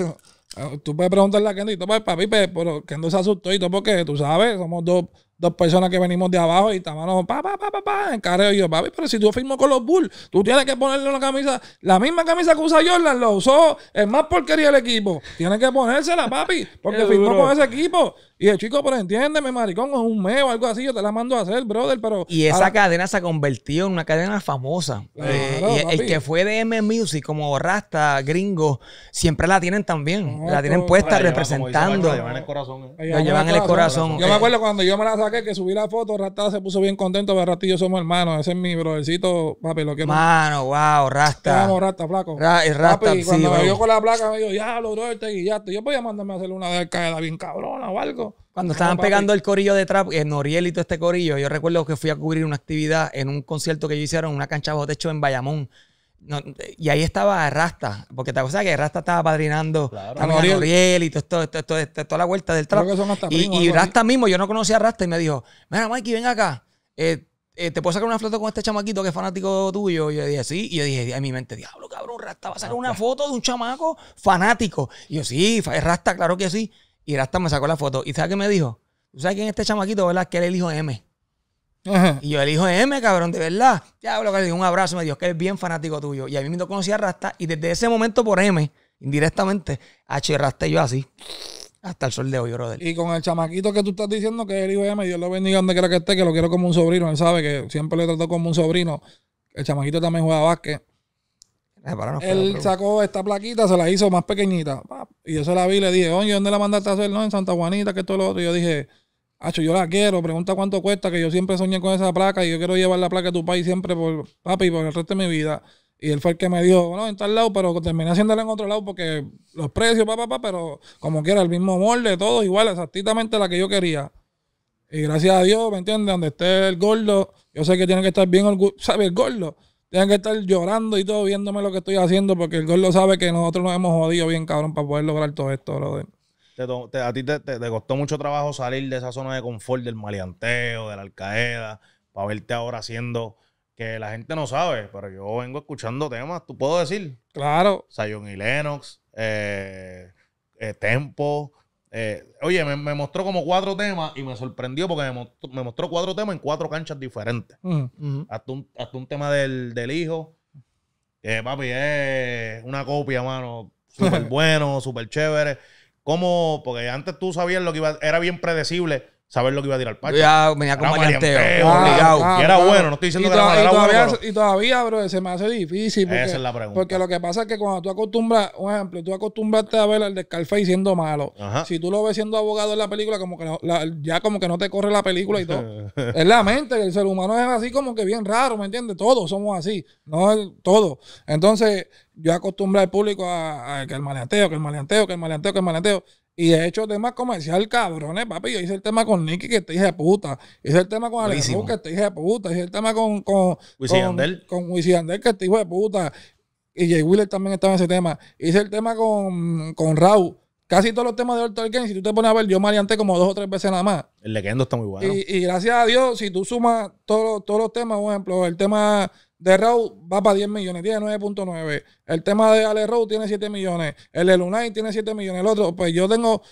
Speaker 1: eh, tú puedes preguntarle a Kendo y todo, pues, papi, pues, pero Kendo se asustó y todo porque tú sabes, somos dos dos personas que venimos de abajo y estábamos pa, pa, pa, pa, pa, Y yo, papi, pero si tú firmó con los Bulls, tú tienes que ponerle una camisa, la misma camisa que usa Jordan, lo usó es más porquería el equipo. tiene que ponérsela, papi, porque firmó con ese equipo. Y el chico, pero entiéndeme, maricón, es un meo algo así, yo te la mando a hacer, brother, pero... Y esa
Speaker 2: cadena se convirtió en una cadena famosa. Eh, y el que fue de M Music, como Rasta, gringo, siempre la tienen también. la tienen
Speaker 1: puesta representando. La llevan, el corazón. llevan en el corazón. Yo me acuerdo cuando yo me la que subí la foto, Rasta se puso bien contento, pero Rasta y yo somos hermanos. Ese es mi brodercito papi, lo que Mano, wow, Rasta. Vamos, Rasta, flaco. y Rasta, cuando me vio con la placa, me dijo, ya, lo bro, te este guillaste. Yo podía mandarme a hacer una de caída bien cabrona o algo. Cuando estaban pegando
Speaker 2: el corillo de trap, en Norielito este corillo, yo recuerdo que fui a cubrir una actividad en un concierto que ellos hicieron en una cancha bajo techo en Bayamón y ahí estaba Rasta, porque te acuerdas que Rasta estaba padrinando a Gabriel y todo, esto toda la vuelta del trap.
Speaker 1: Y, Rasta
Speaker 2: mismo, yo no conocía a Rasta y me dijo, mira Mikey, ven acá, eh, eh, ¿te puedo sacar una foto con este chamaquito que es fanático tuyo? Y yo dije, sí, y yo dije, en mi mente, diablo, cabrón, Rasta va a sacar una foto de un chamaco fanático. Y yo, sí, Rasta, claro que sí. Y Rasta me sacó la foto. ¿Y sabes qué me dijo? ¿Tú sabes quién es este chamaquito, verdad? Que él el hijo M. Y yo de M, cabrón, de verdad. Ya, hablo que un abrazo, me dijo que es bien fanático tuyo. Y a mí me conocí a Rasta y desde ese momento por M, indirectamente, H Rasta y yo así. Hasta el sol de hoy, brother.
Speaker 1: Y con el chamaquito que tú estás diciendo que el M, Dios lo bendiga donde quiera que esté, que lo quiero como un sobrino. Él sabe que siempre le trató como un sobrino. El chamaquito también juega básquet. Ah, él sacó esta plaquita, se la hizo más pequeñita. Y yo se la vi y le dije, oye, ¿dónde la mandaste a hacer? No, en Santa Juanita, que todo lo otro. yo dije, Hacho, yo la quiero, pregunta cuánto cuesta, que yo siempre soñé con esa placa y yo quiero llevar la placa de tu país siempre por papi por el resto de mi vida. Y él fue el que me dijo, bueno, en tal lado, pero terminé haciéndola en otro lado porque los precios, papá, papá, pero como quiera, el mismo molde, todo igual, exactamente la que yo quería. Y gracias a Dios, ¿me entiendes? Donde esté el gordo, yo sé que tiene que estar bien sabe ¿sabes? El gordo, Tiene que estar llorando y todo, viéndome lo que estoy haciendo, porque el gordo sabe que nosotros nos hemos jodido bien, cabrón, para poder lograr todo esto, brother
Speaker 3: a ti te, costó mucho trabajo salir de esa zona de confort del maleanteo, de la alcaeda, para verte ahora haciendo que la gente no sabe, pero yo vengo escuchando temas, tú puedo decir. Claro. Sayon y Lennox, eh, eh, Tempo. Eh, oye, me, mostró como cuatro temas y me sorprendió porque me mostró, cuatro temas en cuatro canchas diferentes. hasta, un, tema del, del hijo. papi, es una copia, mano. Súper (laughs) bueno, súper chévere. ¿Cómo? Porque antes tú sabías lo que iba, era bien predecible saber lo que iba a tirar Pacho. Ya venía con obligado. Ah, y era ah, ah. bueno, no estoy diciendo que era, y todavía,
Speaker 1: Y todavía, bro, se me hace difícil. Porque, Esa es la pregunta. Porque lo que pasa es que cuando tú acostumbras, un ejemplo, tú acostumbraste a ver al de Scarface siendo malo. Si tú lo ves siendo abogado en la película, como que ya como que no te corre la película y todo. (laughs) es la mente, el ser humano es así como que bien raro, ¿me entiendes? Todos somos así, no todo. Entonces, yo acostumbré al público a, que el maleanteo, que el maleanteo, que el maleanteo, que el maleanteo. Y he hecho temas comercial, cabrones, papi. Yo hice el tema con Nicky, que te este dije puta. Hice el tema con Alex que te este dije puta. Hice el tema con. Con Con que te este hijo de puta. Y Jay Wheeler también estaba en ese tema. Hice el tema con, con Raúl. Casi todos los temas de Alter Game, si tú te pones a ver, yo mariante como dos o tres veces nada más.
Speaker 3: El legendo está muy bueno.
Speaker 1: Y, gracias a Dios, si tú sumas todos, todos los temas, por ejemplo, el tema de Row va para 10 millones, tiene 9.9. El tema de Ale Row tiene 7 millones. El de Lunay tiene 7 millones. El otro, pues yo tengo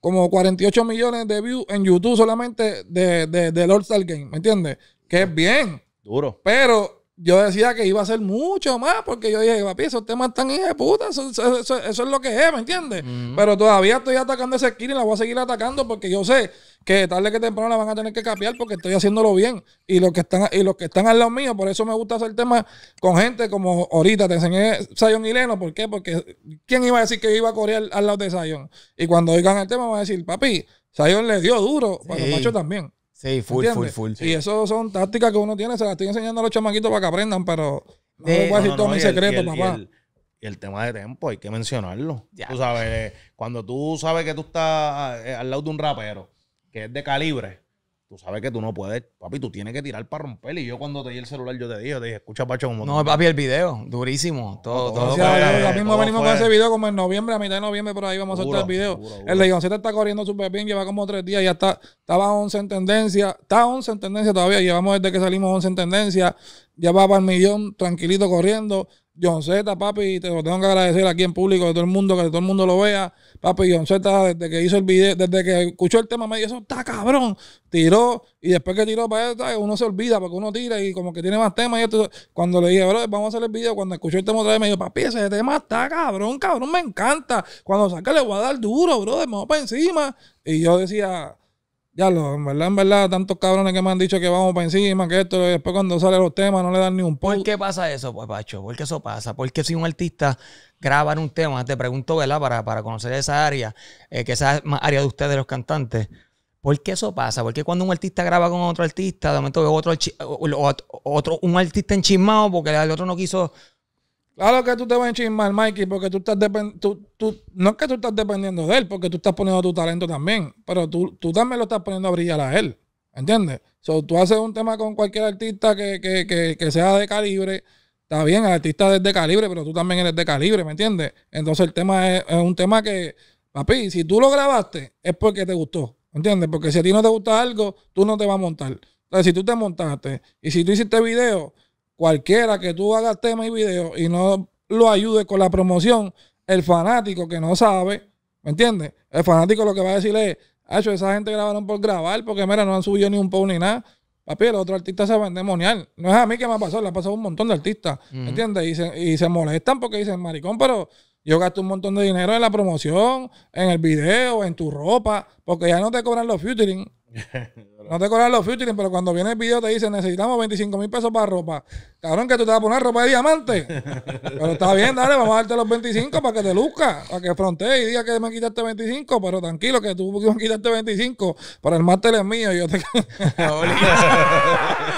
Speaker 1: como 48 millones de views en YouTube solamente de, de, de ¿me entiendes? Que es bien. Duro. Pero yo decía que iba a ser mucho más porque yo dije, papi, esos temas están hijos de puta, eso, es lo que es, ¿me entiendes? Pero todavía estoy atacando ese skin y la voy a seguir atacando porque yo sé que tarde que temprano la van a tener que capear porque estoy haciéndolo bien y los que están y los que están al lado mío, por eso me gusta hacer temas con gente como ahorita te enseñé Sayon y Leno, ¿por qué? Porque quién iba a decir que iba a correr al lado de Sayon y cuando oigan el tema van a decir, "Papi, Sayon le dio duro, para los también." Sí, full, full, full, Y eso son tácticas que uno tiene, se las estoy enseñando a los chamaquitos para que aprendan, pero no voy a decir todo mi secreto, papá.
Speaker 3: Y el tema de tiempo, hay que mencionarlo. Ya. Tú sabes, cuando tú sabes que tú estás eh, al lado de un rapero que es de calibre, sabes que tú no puedes,
Speaker 1: papi, tú tienes que tirar para romper. Y yo cuando te di el celular, yo te dije, escucha, Pacho, como. No,
Speaker 3: papi, el video,
Speaker 2: durísimo. Todo, todo. todo, ahora mismo venimos con ese
Speaker 1: video como en noviembre, a mitad de noviembre, por ahí vamos a soltar el video. El duro. se está corriendo súper bien, lleva como tres días, ya está, estaba 11 en tendencia, está 11 en tendencia todavía, llevamos desde que salimos 11 en tendencia, ya va para el millón, tranquilito corriendo. John Z, papi, te lo tengo que agradecer aquí en público, de todo el mundo, que todo el mundo lo vea. Papi, John Z, desde que hizo el video, desde que escuchó el tema, me dijo, eso está cabrón. Tiró, y después que tiró para pues, allá, uno se olvida, porque uno tira y como que tiene más temas. Y esto, cuando le dije, bro, vamos a hacer el video, cuando escuchó el tema otra vez, me dijo, papi, ese tema está cabrón, cabrón, me encanta. Cuando saca, le voy a dar duro, bro, de modo para encima. Y yo decía, ya lo, en verdad, en verdad, tantos cabrones que me han dicho que vamos para encima, que esto, después cuando salen los temas no le dan ni un poco. ¿Por qué pasa eso, pues, Pacho? ¿Por qué eso
Speaker 2: pasa? ¿Por qué si un artista graba en un tema, te pregunto, ¿verdad? Para, para conocer esa área, eh, que esa área de ustedes, los cantantes. ¿Por qué eso pasa? Porque cuando un artista graba con otro artista,
Speaker 1: de momento veo otro, otro, un artista enchismado porque el otro no quiso Claro que tú te vas a enchismar, Mikey, porque tú estás dependiendo... no es que tú estás dependiendo de él, porque tú estás poniendo tu talento también, pero tú, tú también lo estás poniendo a brillar a él, ¿entiendes? So, tú haces un tema con cualquier artista que, que, que, que sea de calibre, está bien, el artista es de calibre, pero tú también eres de calibre, ¿me entiendes? Entonces el tema es, un tema que, papi, si tú lo grabaste, es porque te gustó, ¿entiendes? Porque si a ti no te gusta algo, tú no te vas a montar. Entonces, si tú te montaste y si tú hiciste video, cualquiera que tú hagas tema y video y no lo ayude con la promoción, el fanático que no sabe, ¿me entiendes? El fanático lo que va a decirle es, hecho esa gente grabaron por grabar, porque mira, no han subido ni un poco ni nada. Papi, el otro artista se va a endemoniar. No es a mí que me ha pasado, le ha pasado a un montón de artistas, ¿me ¿entiendes? Y se, molestan porque dicen, maricón, pero yo gasto un montón de dinero en la promoción, en el video, en tu ropa, porque ya no te cobran los featuring. (laughs) no te cobran los featuring, pero cuando viene el video te dice necesitamos 25 mil pesos para ropa. Cabrón, que tú te vas a poner ropa de diamante. (laughs) pero está bien, dale, vamos a darte los 25 para que te luzca, para que fronte y diga que me quitaste 25, pero tranquilo que tú me quitaste 25, para el máster es mío y yo te... (laughs)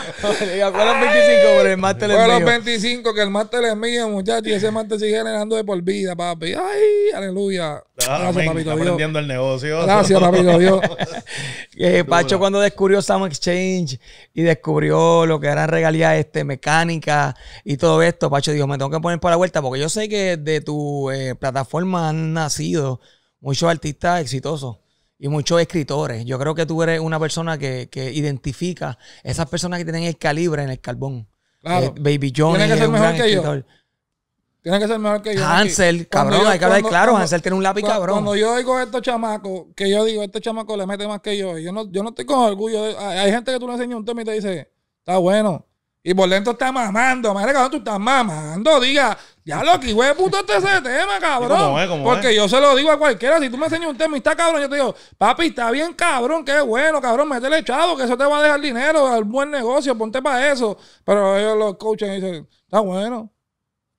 Speaker 1: Y los 25, que el máster es mío, muchachos. Y ese máster sigue generando de por vida, papi. Ay, aleluya. Ah, Gracias, papito el negocio. Gracias, papito (laughs) Dios.
Speaker 2: Eh, Pacho, cuando descubrió Sam Exchange y descubrió lo que eran regalías este, mecánicas y todo esto, Pacho dijo, me tengo que poner por la vuelta porque yo sé que de tu eh, plataforma han nacido muchos artistas exitosos y muchos escritores. Yo creo que tú eres una persona que, que identifica esas personas que tienen el calibre en el carbón. Claro. Eh, Baby John ser un gran escritor.
Speaker 1: Yo. Tiene que ser mejor que yo. Hansel, cabrón, hay que hablar claro. Hansel tiene un lápiz cabrón. Cuando yo oigo a estos chamacos, que yo digo, este chamaco le mete más que yo. Yo no, yo no estoy con orgullo. hay, gente que tú le enseñas un tema y te dice, está bueno. Y por dentro está mamando. Madre, cabrón, tú estás mamando. Diga, ya lo que güey, puto este tema, cabrón. Porque yo se lo digo a cualquiera. Si tú me enseñas un tema y está cabrón, yo te digo, papi, está bien, cabrón, qué bueno, cabrón, métele echado, que eso te va a dejar dinero, al buen negocio, ponte para eso. Pero ellos lo los y dicen, está bueno.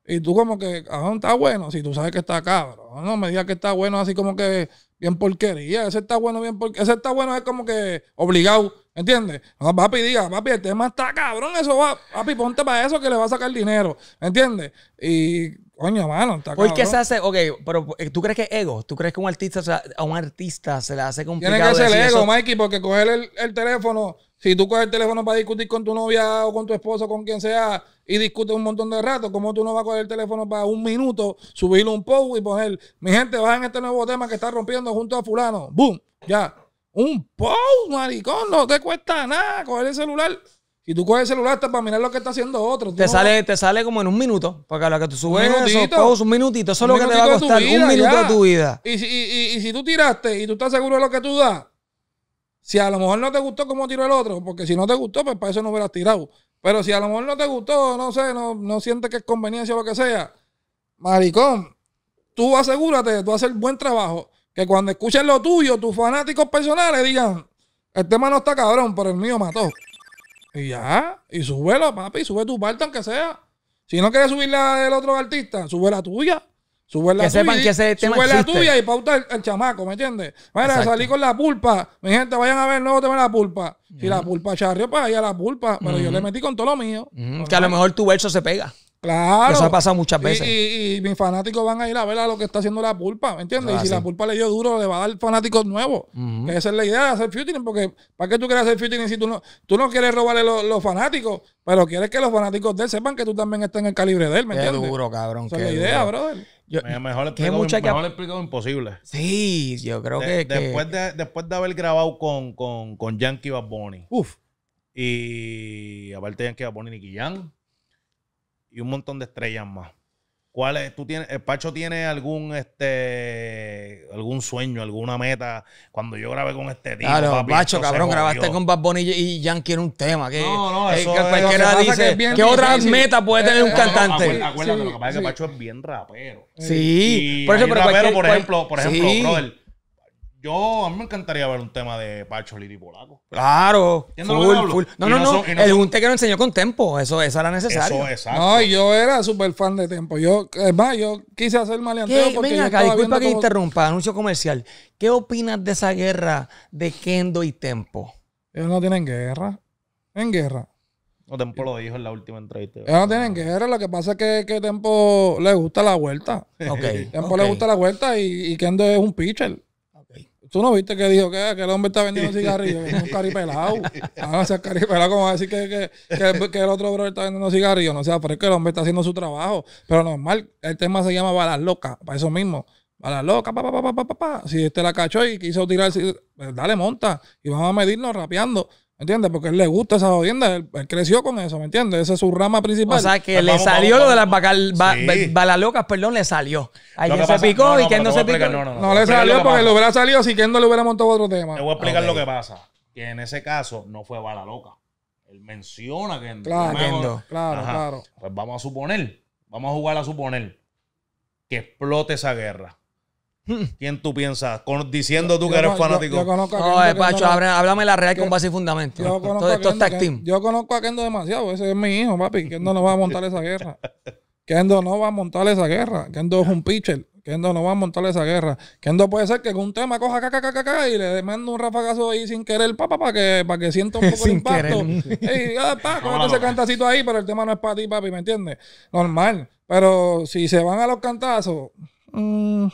Speaker 1: Y tú como que, cabrón, está bueno. Si tú sabes que está cabrón, no me digas que está bueno así como que bien porquería. Ese está bueno, bien porquería. Ese está bueno es como que obligado. ¿Entiendes? No, papi, diga, papi, el tema está cabrón, eso va, papi, ponte para eso que le va a sacar dinero, ¿entiendes? Y, coño, mano, está cabrón. ¿Por qué se hace, ok, pero eh, tú crees que es ego? ¿Tú crees que un artista, a
Speaker 2: un artista se le hace complicado Tiene que ser ego,
Speaker 1: Mikey, porque coger el, teléfono, si tú coges el teléfono para discutir con tu novia o con tu esposo, con quien sea, y discutes un montón de rato, ¿cómo tú no vas a coger el teléfono para un minuto, subirlo un poco y poner, mi gente, bajen este nuevo tema que está rompiendo junto a fulano, boom, ya, un post, maricón, no te cuesta nada coger el celular. Si tú coges el celular hasta para mirar lo que está haciendo otro. Te, sale,
Speaker 2: te sale como en un minuto. para que lo que tú subes un esos un minutito, eso es lo que te va a costar. un minuto de tu vida.
Speaker 1: Y, y, y, si tú tiraste y tú estás seguro de lo que tú das, si a lo mejor no te gustó cómo tiró el otro, porque si no te gustó, pues para eso no hubieras tirado. Pero si a lo mejor no te gustó, no sé, no, no sientes que es conveniencia o lo que sea, maricón, tú asegúrate de tú hacer buen trabajo que cuando escuchen lo tuyo, tus fanáticos personales digan, el tema no está cabrón, pero el mío mató. Y ya, y súbelo, papi, sube tu parte aunque sea. Si no quieres subir la del otro artista, sube la tuya. Sube la que tuya. Sepan que ese tema sube la tuya y pauta el, chamaco, ¿me entiendes? Mira, salí con la pulpa. Mi gente, vayan a ver el te tema la pulpa. Y la pulpa charrió para pues allá, la pulpa. Pero yo le metí con todo lo mío.
Speaker 2: Que a lo mejor tu verso se pega.
Speaker 1: Claro. Eso ha
Speaker 2: pasado muchas veces.
Speaker 1: Y, mis fanáticos van a ir a ver a lo que está haciendo la pulpa, ¿me entiendes? Ah, y si la pulpa le dio duro, le va a dar fanáticos nuevos. Esa es la idea de hacer featuring, porque ¿para qué tú quieres hacer featuring si tú no, tú no quieres robarle los, los fanáticos, pero quieres que los fanáticos de él sepan que tú también estás en el calibre de él, ¿me qué duro, cabrón. Esa es la idea, brother. mejor le mucha mejor
Speaker 3: imposible. Sí, yo creo que, Después, De, después de haber grabado con, con, con Yankee Bad Uf. Y aparte Yankee Bad Bunny, Nicky Young y un montón de estrellas más. ¿Cuál es? ¿Tú tienes, el eh, Pacho tiene algún este algún sueño, alguna meta? Cuando yo grabé con este tipo, claro, Pacho, cabrón, grabaste
Speaker 2: con Bad Bunny y Jan quiere un tema. Que, no, no, eh, eso que cualquiera dice, que ¿qué otras metas puede tener un eh, cantante? acuérdate, lo que pasa es
Speaker 3: que Pacho es bien rapero. Sí, por eso, rapero, por ejemplo, por ejemplo, sí. Yo, a mí me encantaría ver un tema de Pacho Liri Polaco. Claro. No, no,
Speaker 2: no. el que lo enseñó con Tempo. Eso, era necesario. Eso, exacto.
Speaker 1: No, yo era súper fan de Tempo. Yo, es más, yo quise hacer maleanteo porque venga, acá, disculpa que interrumpa. Anuncio comercial. ¿Qué opinas de esa guerra de Kendo y Tempo? Ellos no tienen guerra. En guerra.
Speaker 3: O Tempo lo dijo en la última entrevista. Ellos
Speaker 1: no tienen guerra, lo que pasa es que, que Tempo le gusta la vuelta. Okay, Tempo le gusta la vuelta y, y, Kendo es un pitcher. Tú no viste que dijo que, el hombre está vendiendo (laughs) cigarrillos, es un caripelado. Ah, o sea, caripelado, como decir que, que, que, el otro brother está vendiendo cigarrillos. No o sea, que el hombre está haciendo su trabajo. Pero normal, el tema se llama balas loca para eso mismo. Balas loca, pa, pa, pa, pa, pa, pa, Si este la cachó y quiso tirar, pues, dale monta y vamos a medirnos rapeando. ¿Me entiendes? Porque él le gusta esa jodienda, él, creció con eso, ¿me entiendes? Esa es su rama principal. O sea, que le salió lo de las
Speaker 2: balas
Speaker 1: locas, perdón, le salió. ahí se picó y que no se picó. No, le salió porque le hubiera salido si Kendo no le hubiera montado otro tema. Te voy a explicar lo que pasa.
Speaker 3: Que en ese caso no fue loca. Él menciona que... Claro, claro, claro. Pues vamos a suponer, vamos a jugar a suponer que explote esa guerra. (laughs) ¿Quién tú piensas? diciendo tú que eres fanático.
Speaker 2: Yo, conozco a eh, háblame la real con base y fundamento. Yo conozco,
Speaker 1: a Kendo, demasiado. Ese es mi hijo, papi. Kendo no va a montar esa guerra. Kendo no va a montar esa guerra. Kendo es un pitcher. Kendo no va a montar esa guerra. Kendo puede ser que con un tema coja caca, y le mando un rafagazo ahí sin querer, papá, para que, que sienta un poco el impacto. (laughs) Y ah, ese cantacito ahí, pero el tema no es para ti, papi, ¿me entiendes? Normal. Pero si se van a los cantazos. Mmm,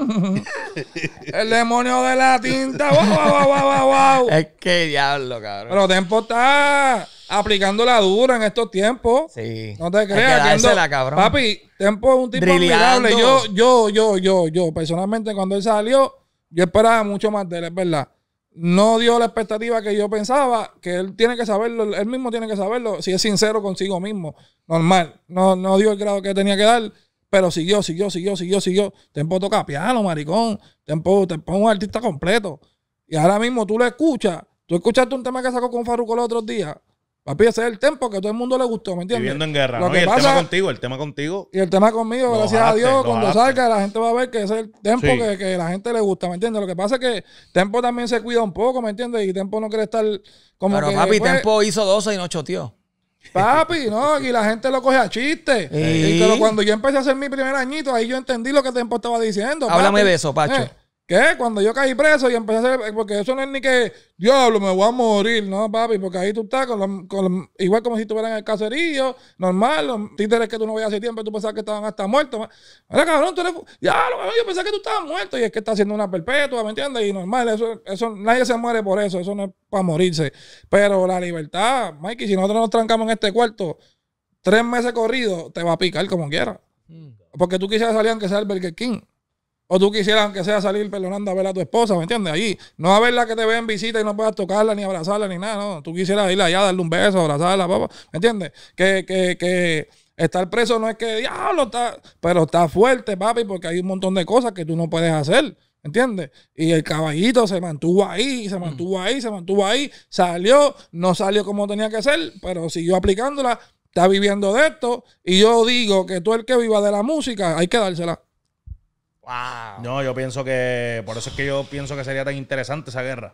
Speaker 1: (laughs) el demonio de la tinta. Wow, wow, wow, es que diablo, cabrón. Pero Tempo está aplicando la dura en estos tiempos. Sí. No te creas. Papi, Tempo es un tipo admirable. Yo, yo, yo, yo, yo, personalmente, cuando él salió, yo esperaba mucho más de él, es verdad. No dio la expectativa que yo pensaba, que él tiene que saberlo, él mismo tiene que saberlo, si es sincero consigo mismo, normal. No, no dio el grado que tenía que dar. Pero siguió, siguió, siguió, siguió, siguió. Tempo toca piano, maricón. Tempo, Tempo es un artista completo. Y ahora mismo tú lo escuchas. Tú escuchaste un tema que sacó con Farruko los otros días. Papi, ese es el tempo que todo el mundo le gustó, ¿me entiendes? Viviendo en guerra. Lo el pasa, tema contigo,
Speaker 3: el tema contigo.
Speaker 1: Y el tema conmigo, gracias a Dios, cuando salga la gente va a ver que ese es el tempo que, la gente le gusta, ¿me entiendes? Lo que pasa es que Tempo también se cuida un poco, ¿me entiendes? Y Tempo no quiere estar como Pero papi, pues Tempo
Speaker 2: hizo 12 y no choteó.
Speaker 1: Papi, no, y la gente lo coge a chiste. pero cuando yo empecé a hacer mi primer añito, ahí yo entendí lo que te tiempo estaba diciendo. Háblame de eso, Pacho. Eh, ¿Qué? Cuando yo caí preso y empecé a hacer. Eh, porque eso no es ni que. Diablo, me voy a morir, ¿no, papi? Porque ahí tú estás con, igual como si estuvieras en el caserío, normal. Los títeres que tú no veías hace tiempo, tú pensabas que estaban hasta muertos. Ahora, cabrón, yo pensaba que tú estabas muerto. Y es que está haciendo una perpetua, ¿me entiendes? Y normal, eso, eso, nadie se muere por eso. Eso no es para morirse. Pero la libertad, Mikey, si nosotros nos trancamos en este cuarto, tres meses corridos, te va a picar como quiera. Mm. Porque tú quisieras salir aunque sea el Burger King. O tú quisieras, aunque sea salir perdonando a ver a tu esposa, ¿me entiendes? Ahí, no a verla que te vea en visita y no puedas tocarla, ni abrazarla, ni nada, no. Tú quisieras ir allá, darle un beso, abrazarla, papá, ¿me entiendes? Que, que, que estar preso no es que, diablo, está, pero está fuerte, papi, porque hay un montón de cosas que tú no puedes hacer. ¿me ¿Entiendes? Y el caballito se mantuvo ahí, se mm. mantuvo ahí, se mantuvo ahí, salió, no salió como tenía que ser, pero siguió aplicándola, está viviendo de esto, y yo digo que tú el que viva de la música, hay que dársela.
Speaker 3: Ah, no, yo pienso que. Por eso es que yo pienso que sería tan interesante esa guerra.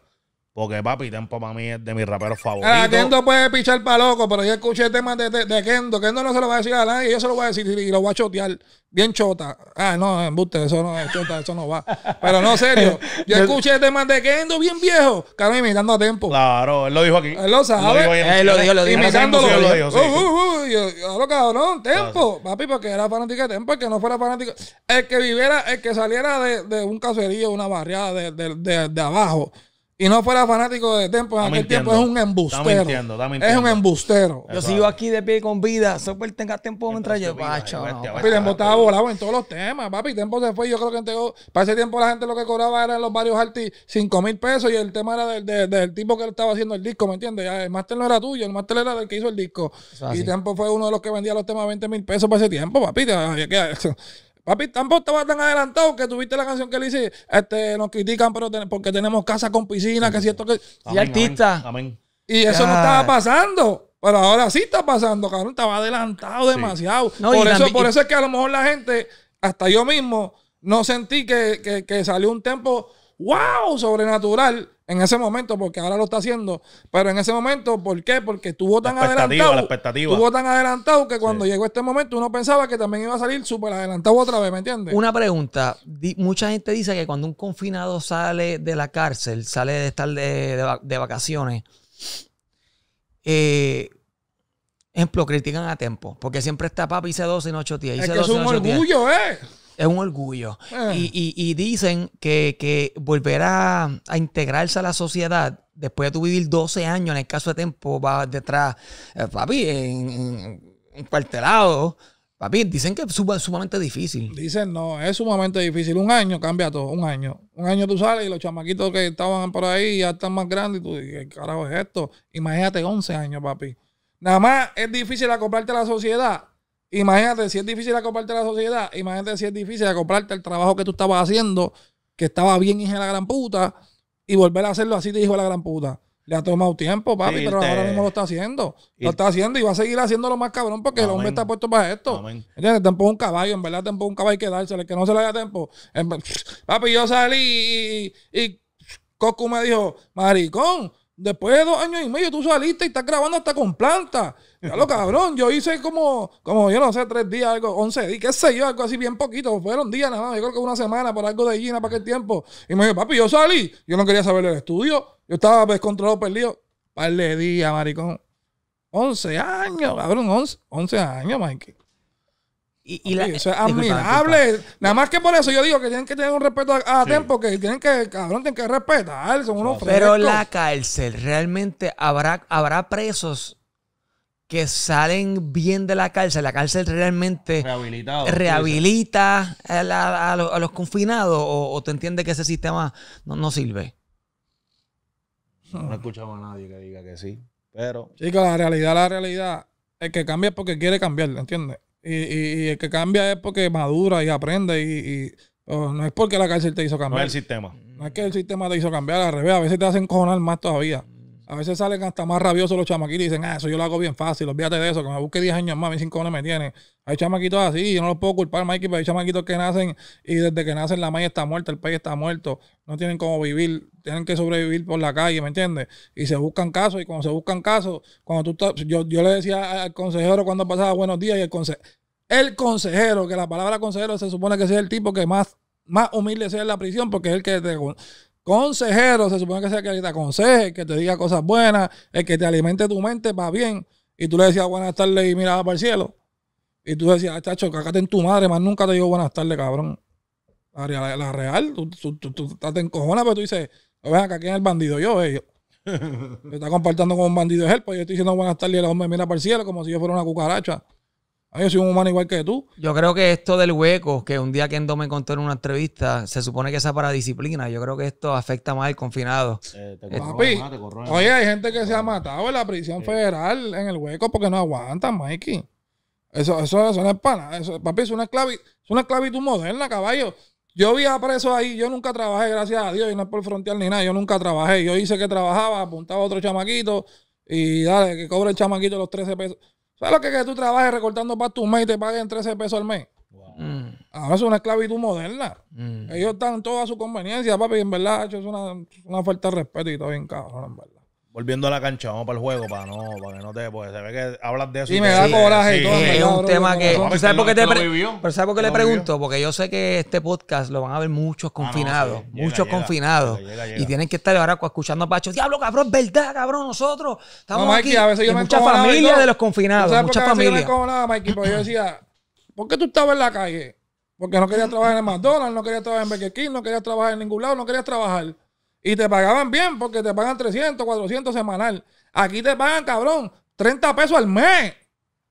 Speaker 3: Porque papi, Tempo para mí es de mi rapero ah, favoritos. Ah, Kendo
Speaker 1: puede pichar para loco, pero yo escuché temas de, de, Kendo. Kendo no se lo va a decir a nadie, yo se lo voy a decir y lo voy a chotear. Bien chota. Ah, no, embuste, eso no es chota, eso no va. Pero no, serio. (laughs) Yo escuché temas de Kendo bien viejo. me imitando a Tempo. Claro, él lo dijo aquí. Él lo sabe. Él lo dijo, lo dijo. Lo dijo imitándolo. Lo dijo, uh, uh, uh, yo, yo lo cabrón, Tempo. Papi, porque era fanático de Tempo, el que no fuera fanático. El que viviera, el que saliera de, de un caserío, una barriada de, de abajo y no fuera fanático de Tempo a aquel tiempo, es un embustero. Es un embustero. Yo sigo aquí de pie con vida. Soper tenga tiempo mientras yo. Papi, Tempo estaba volado en todos los temas, papi. Tempo se fue. Yo creo que Para ese tiempo la gente lo que cobraba eran los varios altis 5 mil pesos y el tema era del, del, tipo que estaba haciendo el disco, ¿me entiendes? El máster no era tuyo, el máster era del que hizo el disco. y Tempo fue uno de los que vendía los temas a 20 mil pesos para ese tiempo, papi. Había que, Papi, tampoco estaba tan adelantado que tuviste la canción que le hice. Este, nos critican pero porque tenemos casa con piscina, que cierto que. y artista.
Speaker 3: Amén. Y eso no estaba
Speaker 1: pasando. Pero ahora sí está pasando, cabrón. Estaba adelantado demasiado. por, eso, por eso es que a lo mejor la gente, hasta yo mismo, no sentí que, que salió un tempo wow, sobrenatural en ese momento, porque ahora lo está haciendo, pero en ese momento, ¿por qué? Porque estuvo tan adelantado. La Estuvo tan adelantado que cuando llegó este momento uno pensaba que también iba a salir súper adelantado otra vez, ¿me entiendes? Una pregunta. mucha gente dice que cuando un
Speaker 2: confinado sale de la cárcel, sale de estar de, vacaciones, eh, ejemplo, critican a tiempo, porque siempre está papi, hice 12 y no 8 Es que es un orgullo, ¿eh? Es un orgullo. Ah. Y, dicen que, que volver a, integrarse a la sociedad después de tu vivir 12 años, en el caso de tiempo, va detrás, eh, papi, en, un cuartelado.
Speaker 1: Papi, dicen que es sumamente difícil. Dicen, no, es sumamente difícil. Un año cambia todo, un año. Un año tú sales y los chamaquitos que estaban por ahí ya están más grandes y tú dices, carajo es esto? Imagínate 11 años, papi. Nada más es difícil acoplarte a la sociedad Imagínate si es difícil acoplarte a la sociedad, imagínate si es difícil acoplarte el trabajo que tú estabas haciendo, que estaba bien, hija de la gran puta, y volver a hacerlo así, te dijo la gran puta. Le ha tomado tiempo, papi, pero ahora mismo lo está haciendo. Lo está haciendo y va a seguir haciéndolo más cabrón porque el hombre está puesto para esto. ¿Entiendes? Tampoco un caballo, en verdad, tampoco un caballo y que que no se le haya tiempo. Papi, yo salí y, y, me dijo, maricón, Después de dos años y medio tú saliste y estás grabando hasta con planta. Ya lo (laughs) cabrón, yo hice como, como yo no sé, tres días, algo, once días, qué sé yo, algo así bien poquito. Fueron días nada más, yo creo que una semana por algo de Gina para aquel tiempo. Y me dijo, papi, yo salí. Yo no quería saber del estudio. Yo estaba descontrolado, pues, perdido. Par de días, maricón. Once años, cabrón, once, once años, Mike. Y, la, admirable. Nada más que por eso yo digo que tienen que tener un respeto a, tiempo que tienen que, cabrón, tienen que respetar. pero la
Speaker 2: cárcel, realmente habrá, habrá presos que salen bien de la cárcel. La cárcel realmente rehabilita a, los, confinados o, te entiendes que ese
Speaker 1: sistema no, no sirve.
Speaker 3: No, he escuchamos a nadie que diga que sí, pero...
Speaker 1: que la realidad, la realidad, es que cambia porque quiere cambiar, ¿entiendes? Y, y, el que cambia es porque madura y aprende y, pues, no es porque la cárcel te hizo cambiar. No es el sistema. No es que el sistema te hizo cambiar, al revés, a veces te hacen cojonar más todavía. A veces salen hasta más rabiosos los chamaquitos y dicen, ah, eso yo lo hago bien fácil, olvídate de eso, que me busque 10 años más, mí 5 no me tienen. Hay chamaquitos así, yo no los puedo culpar, Mikey, pero hay chamaquitos que nacen y desde que nacen la maya está muerta, el país está muerto, no tienen cómo vivir, tienen que sobrevivir por la calle, ¿me entiendes? Y se buscan casos y cuando se buscan casos, cuando tú yo, le decía al consejero cuando pasaba buenos días y el consejero, el consejero, que la palabra consejero se supone que sea el tipo que más, más humilde sea en la prisión porque es el que consejero, se supone que sea el que te aconseje, el que te diga cosas buenas, el que te alimente tu mente va bien. Y tú le decías buenas tardes y miraba para el cielo. Y tú decías, ah, chacho, cágate en tu madre, más nunca te digo buenas tardes, cabrón. La, real, tú, estás en pero tú dices, ven acá, ¿quién es el bandido? Yo, ellos. Me está compartiendo con un bandido es él, pues yo estoy diciendo buenas tardes y el hombre mira para el cielo como si yo fuera una cucaracha. Ah, yo soy un humano igual que tú.
Speaker 2: Yo creo que esto del hueco, que un día Kendo me contó en una entrevista, se supone que esa para disciplina. Yo creo que esto afecta más al confinado. Eh, papi, te oye, hay gente
Speaker 1: que se ha matado en la prisión federal, en el hueco, porque no aguantan, Mikey. Eso, es Eso, papi, es una, esclavitud, es una esclavitud moderna, caballo. Yo vi a presos ahí, yo nunca trabajé, gracias a Dios, y no es por frontear ni nada, yo nunca trabajé. Yo hice que trabajaba, apuntaba a otro chamaquito y dale, que cobre el chamaquito los 13 pesos. ¿Sabes lo que es que tú trabajes recortando para tu mes y te paguen 13 pesos al mes? Wow. Ahora es una esclavitud moderna. Mm. Ellos están todas a su conveniencia, papi. En verdad, es una, una falta de respeto y todo bien cabrón, en verdad.
Speaker 3: Volviendo a la cancha, vamos para el juego, para no, para que no te, pues se ve que hablas de eso. y me da coraje y todo. Es un tema que, sabes por qué te, pero ¿sabes por qué le
Speaker 2: pregunto? Porque yo sé que este podcast lo van a ver muchos ah, confinados, muchos confinados. Y tienen que estar ahora escuchando a Pacho, diablo, cabrón, verdad, cabrón, nosotros estamos aquí. A veces yo me mucha familia de los confinados, mucha familia.
Speaker 1: Yo Mikey, porque yo decía, ¿por qué tú estabas en la calle? Porque no querías trabajar en McDonald's, no querías trabajar en Burger no querías trabajar en ningún lado, no querías trabajar. Y te pagaban bien porque te pagan 300, 400 semanal. Aquí te pagan, cabrón, 30 pesos al mes.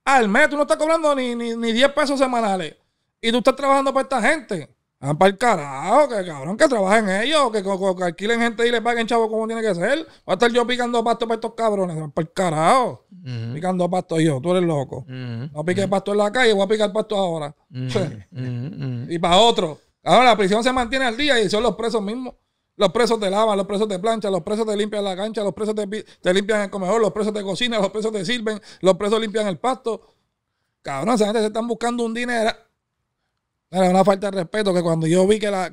Speaker 1: Al mes, tú no estás cobrando ni, ni, ni 10 pesos semanales. Y tú estás trabajando para esta gente. Van para el carajo, que cabrón, que trabajen ellos, que, alquilen gente y les paguen chavo como tiene que ser. Va a estar yo picando pasto para estos cabrones, para el carajo. Picando pasto yo, tú eres loco. No pique pasto en la calle, voy a picar pasto ahora. (laughs) y para otro. Ahora la prisión se mantiene al día y son los presos mismos. Los presos te lavan, los presos te planchan, los presos te limpian la cancha, los presos te, limpian el comedor, los presos te cocinan, los presos te sirven, los presos limpian el pasto. Cabrón, esa gente se están buscando un dinero. Era una falta de respeto que cuando yo vi que la,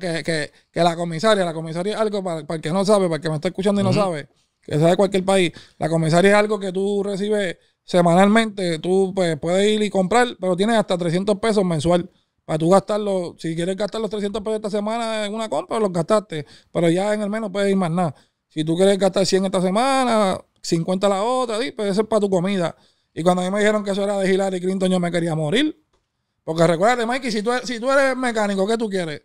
Speaker 1: la comisaria, la comisaria es algo para, el que no sabe, para el que me está escuchando y no sabe, que sabe cualquier país, la comisaria es algo que tú recibes semanalmente, tú pues, puedes ir y comprar, pero tienes hasta 300 pesos mensual. Para tú gastarlo, si quieres gastar los 300 pesos esta semana en una compra, los gastaste. Pero ya en el menos puedes ir más nada. Si tú quieres gastar 100 esta semana, 50 la otra, pues eso es para tu comida. Y cuando a mí me dijeron que eso era de Hillary Clinton, yo me quería morir. Porque recuérdate, Mikey, si tú, si tú eres mecánico, ¿qué tú quieres?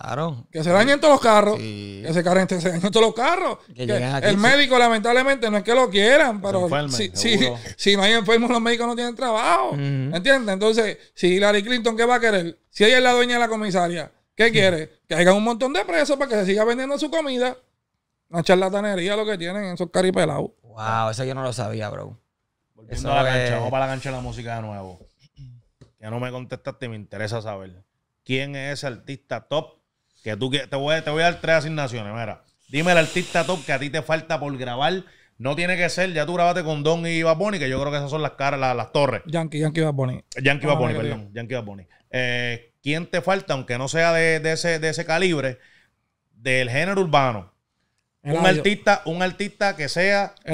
Speaker 1: Claro. Que se dañen todos los carros. Que se, dañen todos los carros. el médico, lamentablemente, no es que lo quieran, pero si, no hay enfermos, los médicos no tienen trabajo. ¿Entiendes? Entonces, si Hillary Clinton, ¿qué va a querer? Si ella es la dueña de la comisaria, ¿qué quiere? Que hagan un montón de presos para que se siga vendiendo su comida. Una charlatanería lo que tienen esos caripelados.
Speaker 2: Wow, eso yo no lo
Speaker 3: sabía, bro. Volviendo a la cancha, vamos para la cancha de la música de nuevo. Ya no me contestaste, me interesa saber. ¿Quién es ese artista top que tú te voy, a, te voy a dar tres asignaciones, mira. Dime el artista top que a ti te falta por grabar. No tiene que ser, ya tú grabaste con Don y Bad que yo creo que esas son las caras, las,
Speaker 1: torres. Yankee, Yankee Bad Yankee ivaponi perdón.
Speaker 3: Yankee Bad eh, ¿Quién te falta, aunque no sea de, de, ese, calibre, del género urbano? un artista, un artista que sea. El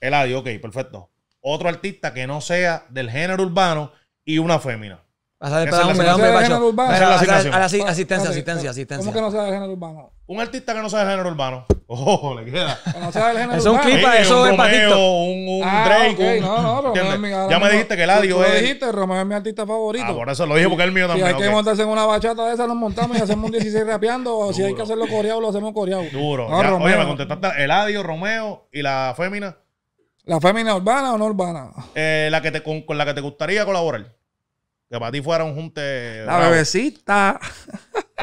Speaker 3: Eladio, ok, perfecto. Otro artista que no sea del género urbano y una fémina a un asistencia, asistencia, asistencia. ¿Cómo que no
Speaker 1: sabe de género urbano?
Speaker 3: Un artista que no sabe de género urbano. Ojo, le queda. No sabe género urbano. eso es patito.
Speaker 1: Un, un ah, Drake. Ya me dijiste que el adio es. dijiste, Romeo es mi artista favorito. Ah, por eso lo dije porque es el mío también. Si hay que montarse en una bachata de esas nos montamos y hacemos un 16 rapeando. si hay que hacerlo coreado, lo hacemos coreado. Duro. Oye, me contestaste adio, Romeo y la fémina. ¿La
Speaker 3: fémina urbana o no urbana? Eh, la que te, con la que te gustaría colaborar. Que para ti
Speaker 1: fuera un junte. La bebecita.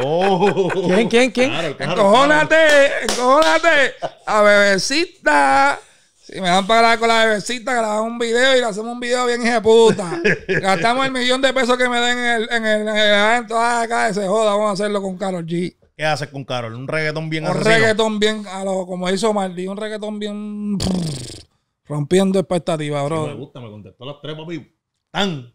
Speaker 1: Oh. (laughs) ¿Quién, quién, quién? encojónate, encojónate. La bebecita. Si me dan para con la bebecita, grabamos un video y le hacemos un video bien puta. Gastamos el millón de pesos que me den en el, en evento. Ah, acá se joda, vamos a hacerlo con Carol G. ¿Qué haces con Carol? ¿Un reggaetón bien Un reggaetón bien, como hizo Maldi. un reggaetón bien. Rompiendo expectativas, bro. me gusta, me contestó los tres, papi. ¡Tan!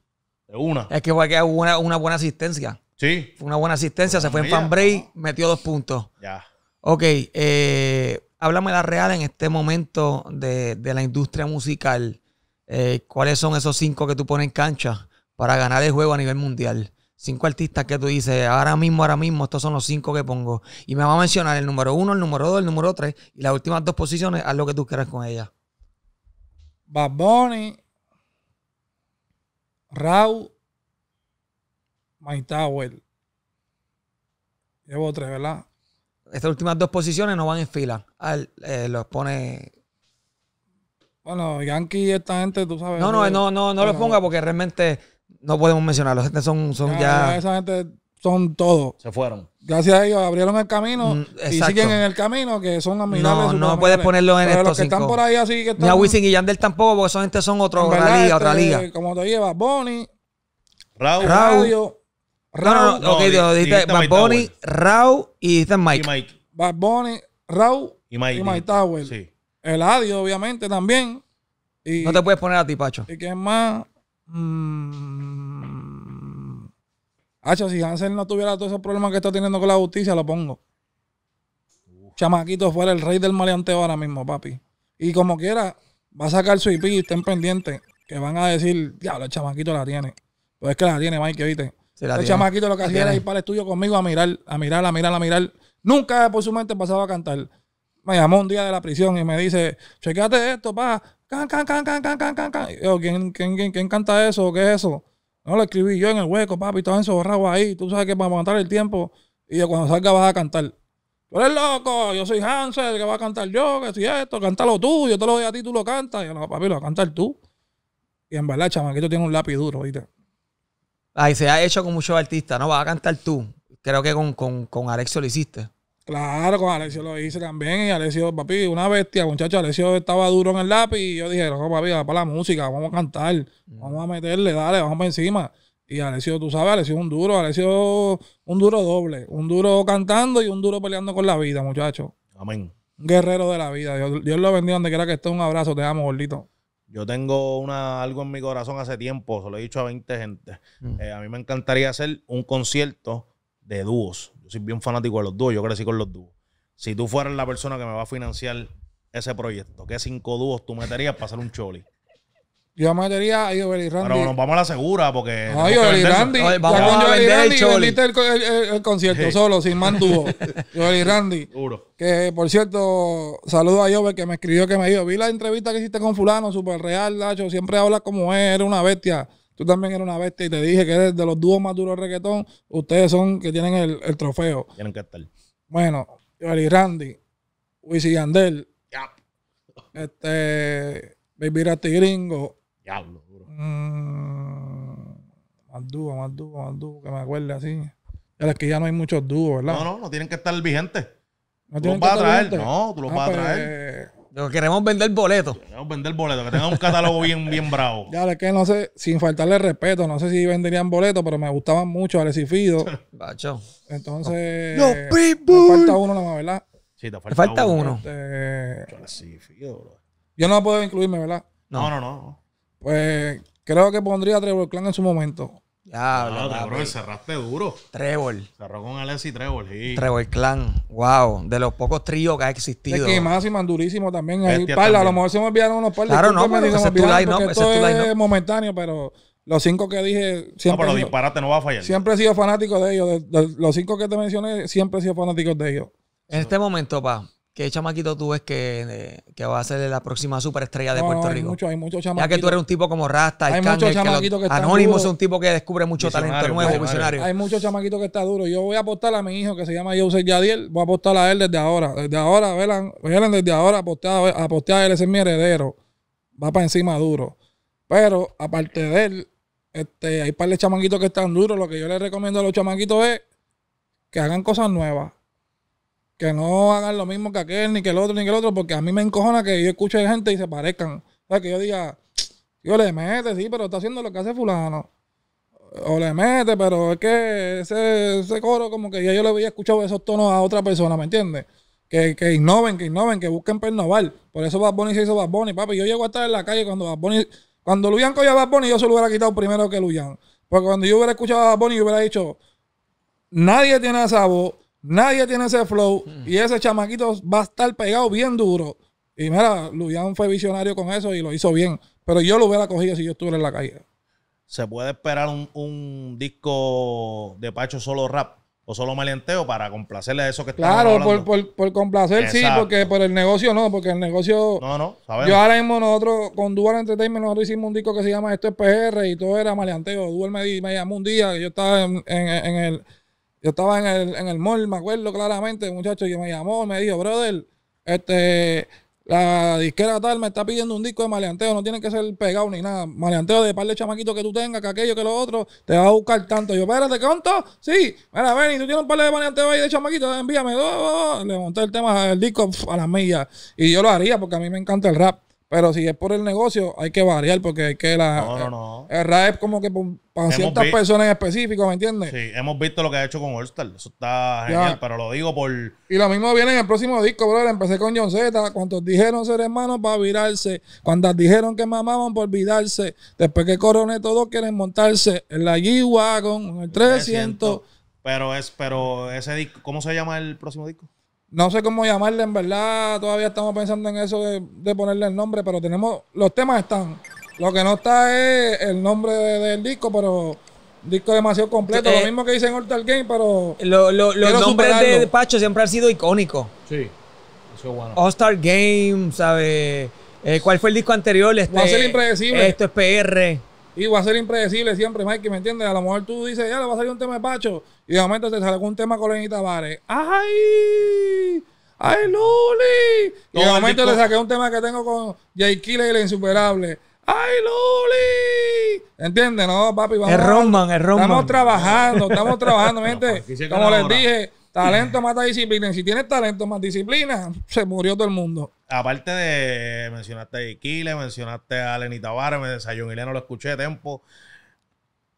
Speaker 1: Es que fue que
Speaker 2: una, buena asistencia. Sí. Fue una buena asistencia. se fue en fan break, metió dos puntos. Ya. Ok, eh, háblame la real en este momento de, la industria musical. Eh, ¿Cuáles son esos cinco que tú pones en cancha para ganar el juego a nivel mundial? Cinco artistas que tú dices, ahora mismo, ahora mismo, estos son los cinco que pongo. Y me va a mencionar el número uno, el número dos, el número tres. Y las últimas dos posiciones, haz lo que tú quieras con ellas.
Speaker 1: Bad Bunny Rau, Mike Tower. Llevo tres, ¿verdad?
Speaker 2: Estas últimas dos posiciones no van en fila. Al, eh, los pone.
Speaker 1: Bueno, Yankee, esta gente, tú sabes. No, no, eh, no, no, no los ponga porque realmente
Speaker 2: no podemos mencionarlos.
Speaker 1: Son, son ya, ya. Esa gente son todos. Se fueron gracias a ellos abrieron el camino mm, y siguen en el camino, que son admirables. No, no puedes ponerlo en Pero estos los que están por ahí así que están... Ni a Wisin y
Speaker 2: Yandel tampoco, porque esos gente son otra liga, otra este, liga.
Speaker 1: Como te lleva Bonnie, Raúl, Raúl, Raúl. No, Bad Bunny, Raúl y dice Mike. Y Mike. Bad Bunny, Raúl y Mike, y Mike Tower. Sí. El Adio, obviamente, también. no te puedes poner a ti, Pacho. ¿Y es más? mmm Hacho, si Hansel no tuviera todos esos problemas que está teniendo con la justicia, lo pongo. Chamaquito fuera el rey del maleanteo ahora mismo, papi. Y como quiera, va a sacar su IP y estén pendientes. Que van a decir, diablo, el chamaquito la tiene. Pues es que la tiene, Mike, ¿viste? el chamaquito lo que hacía era ir para el estudio conmigo a mirar, a mirar, a mirar, a mirar. Nunca por su mente pasaba a cantar. Me llamó un día de la prisión y me dice, chequeate esto, pa. Can, can, can, can, can, can, can. Yo, ¿quién, quién, quién, quién canta eso? ¿Qué es eso? No lo escribí yo en el hueco, papi, eso borrado ahí. Tú sabes que para aguantar el tiempo y cuando salga vas a cantar. Tú eres loco, yo soy Hansel, que va a cantar yo, que si esto, cántalo tú, yo te lo doy a ti, tú lo cantas. Y yo, papi, lo vas a cantar tú. Y en verdad, yo tiene un lápiz duro, ¿viste? Ahí
Speaker 2: se ha hecho con muchos artistas, ¿no? Vas a cantar tú. Creo que con, con, con lo hiciste.
Speaker 1: Claro, con Alessio lo hice también. Y Alessio, papi, una bestia, muchacho. Alessio estaba duro en el lápiz. Y yo dije, no, papi, va para la música, vamos a cantar, mm. vamos a meterle, dale, vamos para encima. Y Alessio, tú sabes, Alessio es un duro. Alessio, un duro doble. Un duro cantando y un duro peleando con la vida, muchacho. Amén. Un guerrero de la vida. Dios, lo bendiga donde quiera que esté. Un abrazo, te amo, gordito.
Speaker 3: Yo tengo una, algo en mi corazón hace tiempo, se lo he dicho a 20 gente. Mm. Eh, a mí me encantaría hacer un concierto de dúos, soy bien fanático de los dúos, yo crecí con los dúos. Si tú fueras la persona que me va a financiar ese proyecto, ¿qué cinco dúos tú meterías para hacer un choli?
Speaker 1: Yo metería a Randy. Pero nos vamos a la segura porque. No, Randy. vamos Randy el, el, el, concierto solo, sin más dúo. (laughs) Randy. Que por cierto, saludo a Joel que me escribió que me dijo: Vi la entrevista que hiciste con Fulano, super real, Nacho. Siempre habla como él, era una bestia. Tú también eres una bestia y te dije que eres de los dúos más duros de reggaetón. Ustedes son que tienen el, el trofeo. Tienen que estar. Bueno, Yoli Randy, Wisi Andel. este, Baby Rati Gringo. Diablo, duro. Mmm, más dúo, más dúo, más dúo, que me acuerde así. Es que ya no hay muchos dúos, ¿verdad? No,
Speaker 3: no, no tienen que estar vigentes. No vas a pues, traer. No, tú vas a traer queremos vender boletos. Queremos vender boletos, que tengan un catálogo bien, bien bravo.
Speaker 1: Ya, es que no sé, sin faltarle respeto, no sé si venderían boletos, pero me gustaban mucho Alex y Fido. (laughs) Entonces. Los me Falta uno nomás, ¿verdad? Sí, te falta, uno. uno. Este, yo no puedo incluirme, ¿verdad? No, no, no. no. Pues creo que pondría a Trevor Clan en su momento.
Speaker 3: Claro, cerraste duro. Trevor. Cerró con y Trevor, Trevor
Speaker 1: Clan, wow.
Speaker 2: De los pocos tríos que ha existido. Es que
Speaker 1: más y más durísimo también. a lo mejor se me olvidaron unos par Claro, no, ese es tu no. es momentáneo, pero los cinco que
Speaker 3: dije. Siempre, no, pero disparate
Speaker 1: no va a fallar. Siempre he sido fanático de ellos. los cinco que te mencioné, siempre he sido fanático de ellos. En
Speaker 2: este momento, pa, ¿Qué chamaquito tú ves que, eh, que va a ser la próxima superestrella de Puerto hay Rico? hay muchos chamaquitos. Ya que tú eres un tipo como Rasta, hay Anónimo es un tipo que descubre mucho talento nuevo, visionario.
Speaker 1: Hay muchos chamaquitos que están duro. Yo voy a apostar a mi hijo que se llama Joseph Yadiel. Voy a apostar a él desde ahora. Desde ahora, velan, desde ahora, apostar a, él, ese es mi heredero. Va para encima duro. Pero aparte de él, este, hay par de chamaquitos que están duros. Lo que yo les recomiendo a los chamaquitos es que hagan cosas nuevas que no hagan lo mismo que aquel, ni que el otro, ni que el otro, porque a mí me encojona que yo escuche gente y se parezcan. O sea, que yo diga, yo le mete, sí, pero está haciendo lo que hace fulano. O le mete, pero es que ese, coro como que ya yo le había escuchado esos tonos a otra persona, ¿me entiendes? Que, que, innoven, que innoven, que busquen pernovar. Por eso Bad se hizo Bad Bunny, papi. Yo llego a estar en la calle cuando Bad cuando Luyan cogió a Bad yo se lo hubiera quitado primero que Luyan. Porque cuando yo hubiera escuchado a Bad yo hubiera dicho, nadie tiene esa Nadie tiene ese flow mm. y ese chamaquito va a estar pegado bien duro. Y mira, Luján fue visionario con eso y lo hizo bien. Pero yo lo hubiera cogido si yo estuviera en la calle.
Speaker 3: ¿Se puede esperar un, disco de Pacho solo rap? o solo maleanteo para complacerle a eso que claro, Claro, por,
Speaker 1: por, por, complacer sí, porque por el negocio no, porque el negocio... No, no, sabemos. Yo ahora mismo nosotros con Dual Entertainment hicimos un disco que se llama Esto es PR y todo era maleanteo. Dual me, me llamó un día, yo estaba en, en el yo estaba en el, en el mall, me acuerdo claramente, un muchacho que me llamó, me dijo, brother, este, la disquera tal me está pidiendo un disco de maleanteo, no tiene que ser pegado ni nada. Maleanteo de par de chamaquitos que tú tengas, que aquello, que lo otro, te va a buscar tanto. Yo, espérate, ¿conto? Sí, mira, ven, y tú tienes un par de maleanteo ahí de chamaquitos, envíame. Oh, Le monté el tema, el disco a las millas. Y yo lo haría porque a mí me encanta el rap. Pero si es por el negocio, hay que variar porque hay que la. Eh, el rap es como que para ciertas personas en específico, ¿me entiendes? Sí, hemos visto lo que ha hecho con All-Star. Eso está genial, pero lo digo por. Y lo mismo viene en el próximo disco, brother. Empecé con John Z. Cuantos dijeron ser hermanos para virarse. Cuando dijeron que mamaban por olvidarse. Después que coroné, todos quieren montarse en la G-Wagon, en el 300. Pero es, pero ese disco, ¿cómo se llama el próximo disco? No sé cómo llamarle, en verdad. Todavía estamos pensando en eso de, ponerle el nombre, pero tenemos. Los temas están. Lo que no está es el nombre del disco, pero disco demasiado completo. lo eh, mismo que dicen Star Game, pero. Lo, los nombres de Pacho siempre han sido icónicos. Sí. Eso es bueno. All
Speaker 2: Star Game, ¿sabes? Eh, ¿Cuál fue el disco anterior?
Speaker 1: Este, Esto es PR. Y va a ser impredecible siempre, Mike. ¿me entiendes? A lo mejor tú dices, ya le va a salir un tema de Pacho. Y de momento te sale un tema con Lenita Vare. ¡Ay! ¡Ay, Luli! Y de momento le saqué un tema que tengo con Jay y la Insuperable. ¡Ay, Luli! ¿Entiendes? No, papi, vamos. Estamos trabajando, estamos trabajando, (laughs) gente. Como les dije, Talento mata disciplina. si tienes talento más disciplina, (laughs) se murió todo el mundo. Aparte de mencionaste a Iquile, mencionaste
Speaker 3: a Lenny Tavares, a John no lo escuché, de tiempo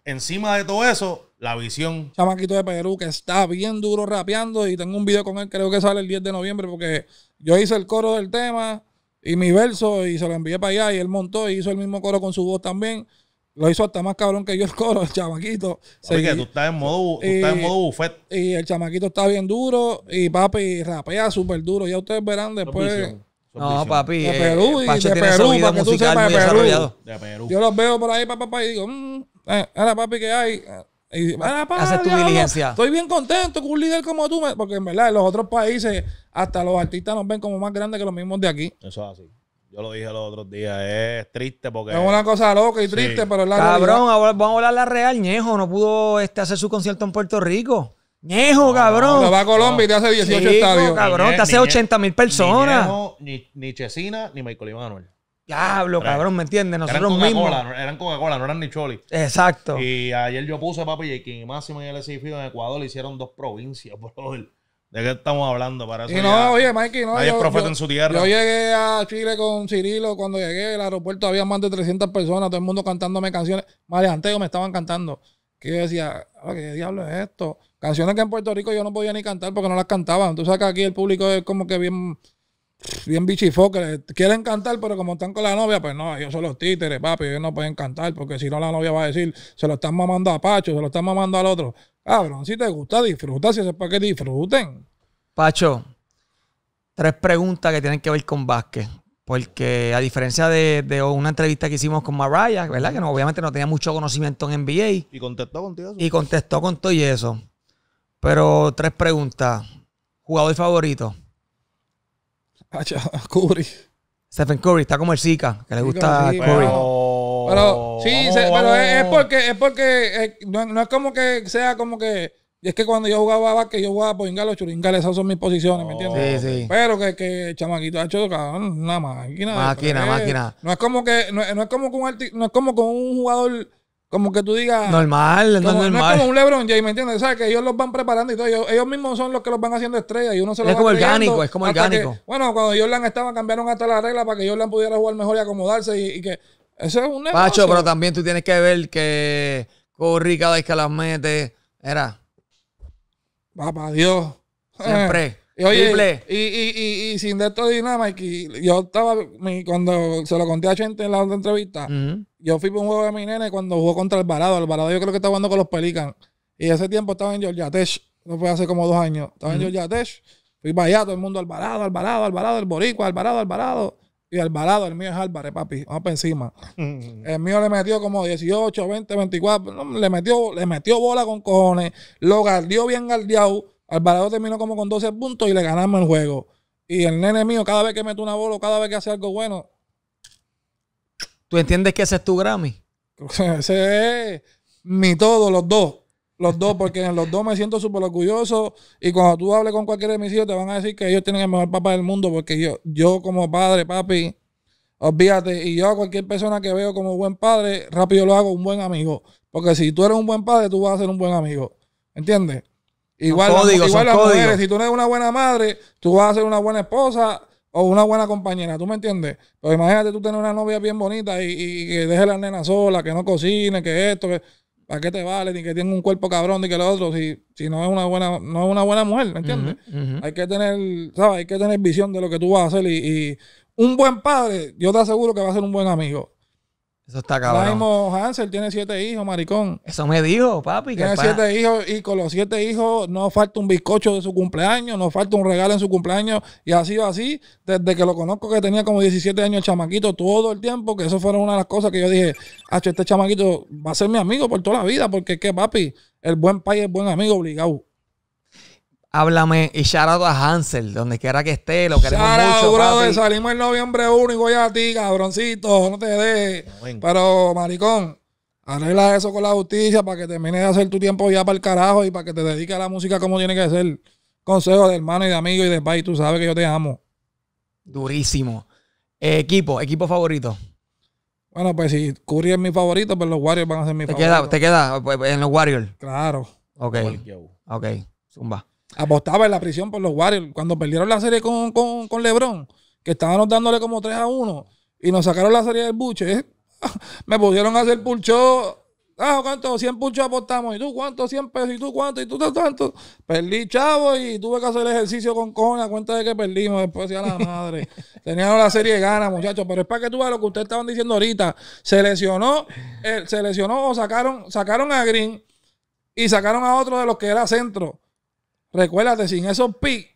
Speaker 3: Encima de todo eso,
Speaker 1: la visión. Chamaquito de Perú que está bien duro rapeando y tengo un video con él, creo que sale el 10 de noviembre porque yo hice el coro del tema y mi verso y se lo envié para allá y él montó y hizo el mismo coro con su voz también. Lo hizo hasta más cabrón que yo el coro, el chamaquito. Oye, que tú estás en modo, tú estás en modo buffet. Y el chamaquito está bien duro y papi rapea súper duro. Ya ustedes verán después. No, papi. De eh, Perú y de Perú, para de Perú. de Perú. Yo los veo por ahí, papi, papá, y digo, mmm, ahora papi, ¿qué hay? Y, Haces tu diligencia. Estoy bien contento con un líder como tú, porque en verdad en los otros países hasta los artistas nos ven como más grandes que los mismos de aquí. Eso es así.
Speaker 3: Yo lo dije los otros días, es triste porque... Es una cosa loca y triste, pero es la Cabrón,
Speaker 1: vamos a hablar la real. Ñejo no pudo
Speaker 2: este, hacer su concierto en Puerto Rico. Ñejo, cabrón. No, va a Colombia y te hace 18 estadios. cabrón, te hace 80 mil personas.
Speaker 3: Ni, ni, Chesina, ni Michael Emanuel. Diablo, cabrón, ¿me entiendes? Nosotros eran mismos. Eran Coca-Cola, no eran ni Choli. Exacto. Y ayer yo puse, papi, y máximo en el Fido en Ecuador le hicieron dos provincias, (laughs) brother. ¿De qué estamos hablando para eso? Y no, oye, no. Nadie profeta en su tierra. Yo llegué
Speaker 1: a Chile con Cirilo. Cuando llegué al aeropuerto había más de 300 personas, todo el mundo cantándome canciones. Maleanteo me estaban cantando. Que yo decía, ah, ¿qué diablo es esto? Canciones que en Puerto Rico yo no podía ni cantar porque no las cantaban. Tú sabes que aquí el público es como que bien bien bichifoque, quieren cantar, pero como están con la novia, pues no, ellos son los títeres, papi, ellos no pueden cantar, porque si no la novia va a decir, se lo están mamando a Pacho, se lo están mamando al otro pero si te gusta, disfruta. Si es para que disfruten. Pacho,
Speaker 2: tres preguntas que tienen que ver con básquet. Porque a diferencia de, de, una entrevista que hicimos con Mariah, ¿verdad? Que obviamente no tenía mucho conocimiento en NBA.
Speaker 3: Y contestó contigo
Speaker 2: eso. Y contestó con todo y eso. Pero tres preguntas. ¿Jugador favorito? Pacho, (laughs) Curry. Stephen Curry está como el Zika, que le gusta
Speaker 1: Curry. Pero sí, pero es, porque, es porque eh, no, es como que sea como que. Es que cuando yo jugaba a que yo jugaba por o churingal, esas son mis posiciones, ¿me entiendes? Pero que, el chamaquito ha hecho cabrón, una máquina. Máquina, máquina. No es como que, no, es como con un no es como con un jugador como que tú digas. Normal, no, normal. No es como un LeBron James, ¿me entiendes? ¿Sabes? Que ellos los van preparando y todo. Ellos, mismos son los que los van haciendo estrella y uno se Es como orgánico, es como orgánico. bueno, cuando Jordan estaba, cambiaron hasta la regla para que Jordan pudiera jugar mejor y acomodarse y que eso es un negocio. Pacho, pero también
Speaker 2: tú tienes que ver que corri cada vez que las mete.
Speaker 1: Era. Papá Dios. Siempre. (laughs) Y, y, y, sin de esto nada, yo estaba, cuando se lo conté a gente en la otra entrevista, yo fui para un juego de mi nene cuando jugó contra Alvarado. Alvarado yo creo que estaba jugando con los Pelican. Y ese tiempo estaba en Georgia Tech, No fue hace como dos años. Estaba en Georgia Tech, fui para allá, todo el mundo Alvarado, Alvarado, Alvarado, el Boricua, Alvarado, Alvarado. Y Alvarado, el mío es Álvarez, papi. Vamos para encima. Mm. El mío le metió como 18, 20, 24. le, metió, le metió bola con cojones. Lo guardió bien guardiado. Alvarado terminó como con 12 puntos y le ganamos el juego. Y el nene mío, cada vez que mete una bola, cada vez que hace algo bueno. ¿Tú entiendes que ese es tu Grammy? (laughs) ese es mi todo, los dos. Los dos, porque en los dos me siento súper orgulloso. Y cuando tú hables con cualquiera de mis hijos, te van a decir que ellos tienen el mejor papá del mundo, porque yo, yo como padre, papi, olvídate. Y yo a cualquier persona que veo como buen padre, rápido lo hago un buen amigo. Porque si tú eres un buen padre, tú vas a ser un buen amigo. ¿Entiendes? Igual, códigos, igual las mujeres, si tú eres una buena madre, tú vas a ser una buena esposa o una buena compañera, ¿tú me entiendes? Pero imagínate tú tener una novia bien bonita y, que deje a la nena sola, que no cocine, que esto, que... ...a qué te vale? Ni que tenga un cuerpo cabrón, ni que lo otro, si, si no es una buena, no es una buena mujer, ¿me entiendes? Hay que tener, ¿sabes? Hay que tener visión de lo que tú vas a hacer. Y, y, un buen padre, yo te aseguro que va a ser un buen amigo. Eso está cabrón. Hansel tiene siete hijos, maricón. Eso me dijo, papi. Tiene siete hijos y con los siete hijos no falta un bizcocho de su cumpleaños, no falta un regalo en su cumpleaños. Y ha sido así desde que lo conozco, que tenía como 17 años el chamaquito, todo el tiempo. Que eso fueron una de las cosas que yo dije, este chamaquito va a ser mi amigo por toda la vida, porque es que, papi, el buen país es buen amigo obligado.
Speaker 2: Háblame y shout a Hansel, donde quiera que esté, lo queremos mucho.
Speaker 1: salimos el noviembre 1 y voy a ti, cabroncito, no te dejes. Pero, maricón, arregla eso con la justicia para que termine de hacer tu tiempo ya para el carajo y para que te dediques a la música como tiene que ser. Consejo de hermano y de amigo y de país, tú sabes que yo te amo. Durísimo. Eh, equipo, equipo favorito. Bueno, pues si Curry es mi favorito, pues los Warriors van a ser mi ¿Te favorito. Queda, ¿Te queda pues, en los Warriors? Claro. Ok. Ok, zumba apostaba en la prisión por los Warriors. Cuando perdieron la serie con, con, con LeBron, que estábamos dándole como 3 a 1 y nos sacaron la serie del buche, eh, (laughs) me pudieron hacer pulchó Ah, ¿cuánto? 100 pulchos apostamos. ¿Y tú cuánto? 100 pesos. ¿Y tú cuánto? ¿Y tú tanto? Perdí, chavo, y tuve que hacer ejercicio con Cona cuenta de que perdimos. Después ya la (laughs) madre. Teníamos la serie de ganas, muchachos. Pero es para que tú veas lo que ustedes estaban diciendo ahorita. Se lesionó, eh, se lesionó o sacaron, sacaron a Green y sacaron a otro de los que era centro. Recuérdate, sin esos pics,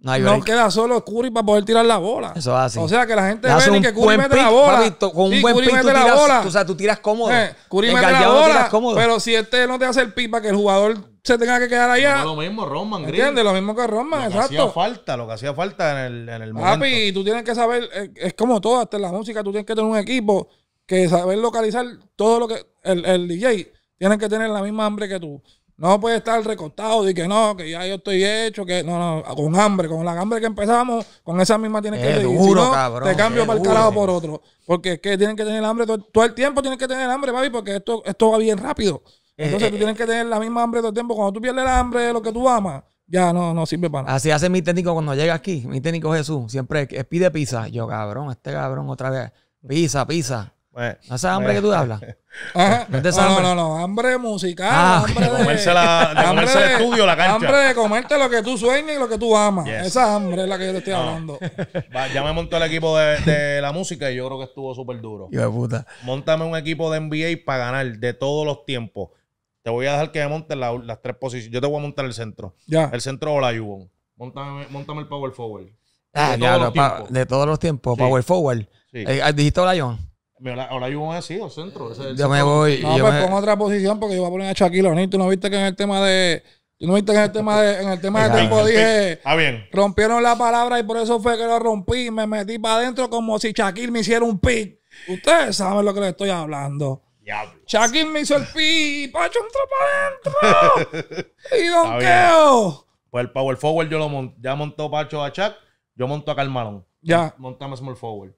Speaker 1: no, queda solo Curry para poder tirar la bola. Eso es así. O sea, que la gente ve que Curry mete la bola. con un buen pick, la bola. o sea, tú tiras cómodo. Curry mete la bola. Pero si este no te hace el pick para que el jugador se tenga que quedar allá. lo
Speaker 3: mismo, Roman Entiende Lo
Speaker 1: mismo que Roman, lo que exacto. hacía
Speaker 3: falta, lo que hacía falta en el, en el momento.
Speaker 1: Papi, tú tienes que saber, eh, es como todo, hasta en la música, tú tienes que tener un equipo que saber localizar todo lo que el, el DJ tiene que tener la misma hambre que tú. No puede estar recostado y que no, que ya yo estoy hecho, que no, no, con hambre, con la hambre que empezamos, con esa misma tienes que duro, Te cambio para el carajo por otro. Porque es que tienen que tener hambre, todo, el tiempo tienen que tener hambre, papi, porque esto, esto va bien rápido. Eh, Entonces tú eh, tienes eh. que tener la misma hambre todo el tiempo. Cuando tú pierdes el hambre de lo que tú amas, ya no, no sirve para
Speaker 2: nada. Así hace mi técnico cuando llega aquí. Mi técnico Jesús siempre pide pizza. Yo, cabrón, este cabrón otra vez. Pizza, pizza esa pues, hambre pues. que tú hablas? (laughs) Ah, ¿No, no, no, hambre musical,
Speaker 1: ah, hambre de, comerse de el estudio, la cancha. Hambre de comerte lo que tú sueñas y lo que tú amas. Esa hambre es la que yo te estoy hablando.
Speaker 3: (laughs) ya me montó el equipo de, la música y yo creo que estuvo súper duro. Móntame Montame un equipo de NBA para ganar de todos los tiempos. Te voy a dejar que me monte las tres posiciones. Yo te voy a montar el centro. El centro o la Yubon. Montame, montame el power forward. Ah, de, todos
Speaker 2: de todos los tiempos, power forward. Eh, ah, ¿Dijiste la
Speaker 1: Ahora yo voy así, o centro.
Speaker 3: ya me voy. No, yo pues me...
Speaker 1: otra posición porque yo voy a poner a Shaquille O'Neal. Tú no viste que en el tema de. Tú no viste que en el tema de, en el tema de tiempo dije. Ah, bien. Rompieron la palabra y por eso fue que lo rompí. Me metí para adentro como si Shaquille me hiciera un pick. Ustedes saben lo que les estoy hablando. Diablo. Shaquille me hizo el pick. Pacho entró para adentro. (laughs) y Keo.
Speaker 3: Pues el Power Forward yo lo monté. ya montó Pacho a Chuck. Yo monto a Carmalón. Ya. Montamos Small Forward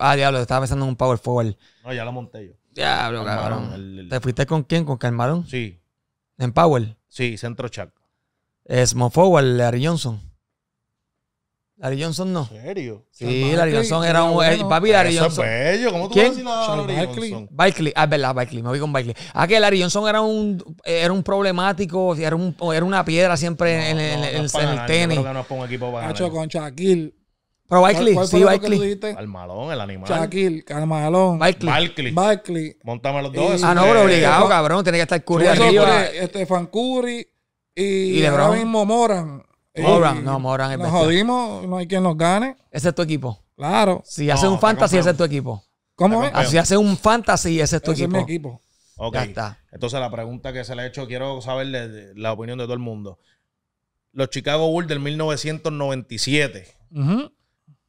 Speaker 2: ah, diablo, estaba pensando en un power forward.
Speaker 3: No, ya lo monté yo. Diablo, cabrón.
Speaker 2: ¿Te fuiste con quién? ¿Con Calmarón? Sí. ¿En Power?
Speaker 3: Sí, centro Chuck.
Speaker 2: Small forward, Larry Johnson. Larry Johnson no. ¿En serio? Sí, Larry Johnson era un. Eh, papi, Larry Johnson. ¿Cómo tú ¿Quién? Ah, es verdad, Barkley. Me voy con Barkley. Ah, que Larry Johnson era un, era un problemático, era, una piedra siempre en, el, tenis. con
Speaker 1: Shaquille pero Barkley, sí, Barkley.
Speaker 3: malón, el animal. Shaquille,
Speaker 1: malón Barkley. Barkley. Montame los dos. ah, no, pero obligado, cabrón. Tiene que estar Curry arriba. Estefan Curry y, y ahora mismo Moran. Moran, no, Moran es Nos jodimos, no hay quien nos gane. Ese es tu equipo. Claro. Si hace un fantasy, ese es tu equipo. ¿Cómo es? si
Speaker 2: haces un fantasy, ese es tu ese equipo. Es mi equipo.
Speaker 3: Ok. Ya está. Entonces, la pregunta que se le ha hecho, quiero saber la opinión de todo el mundo. Los Chicago Bulls del 1997. Ajá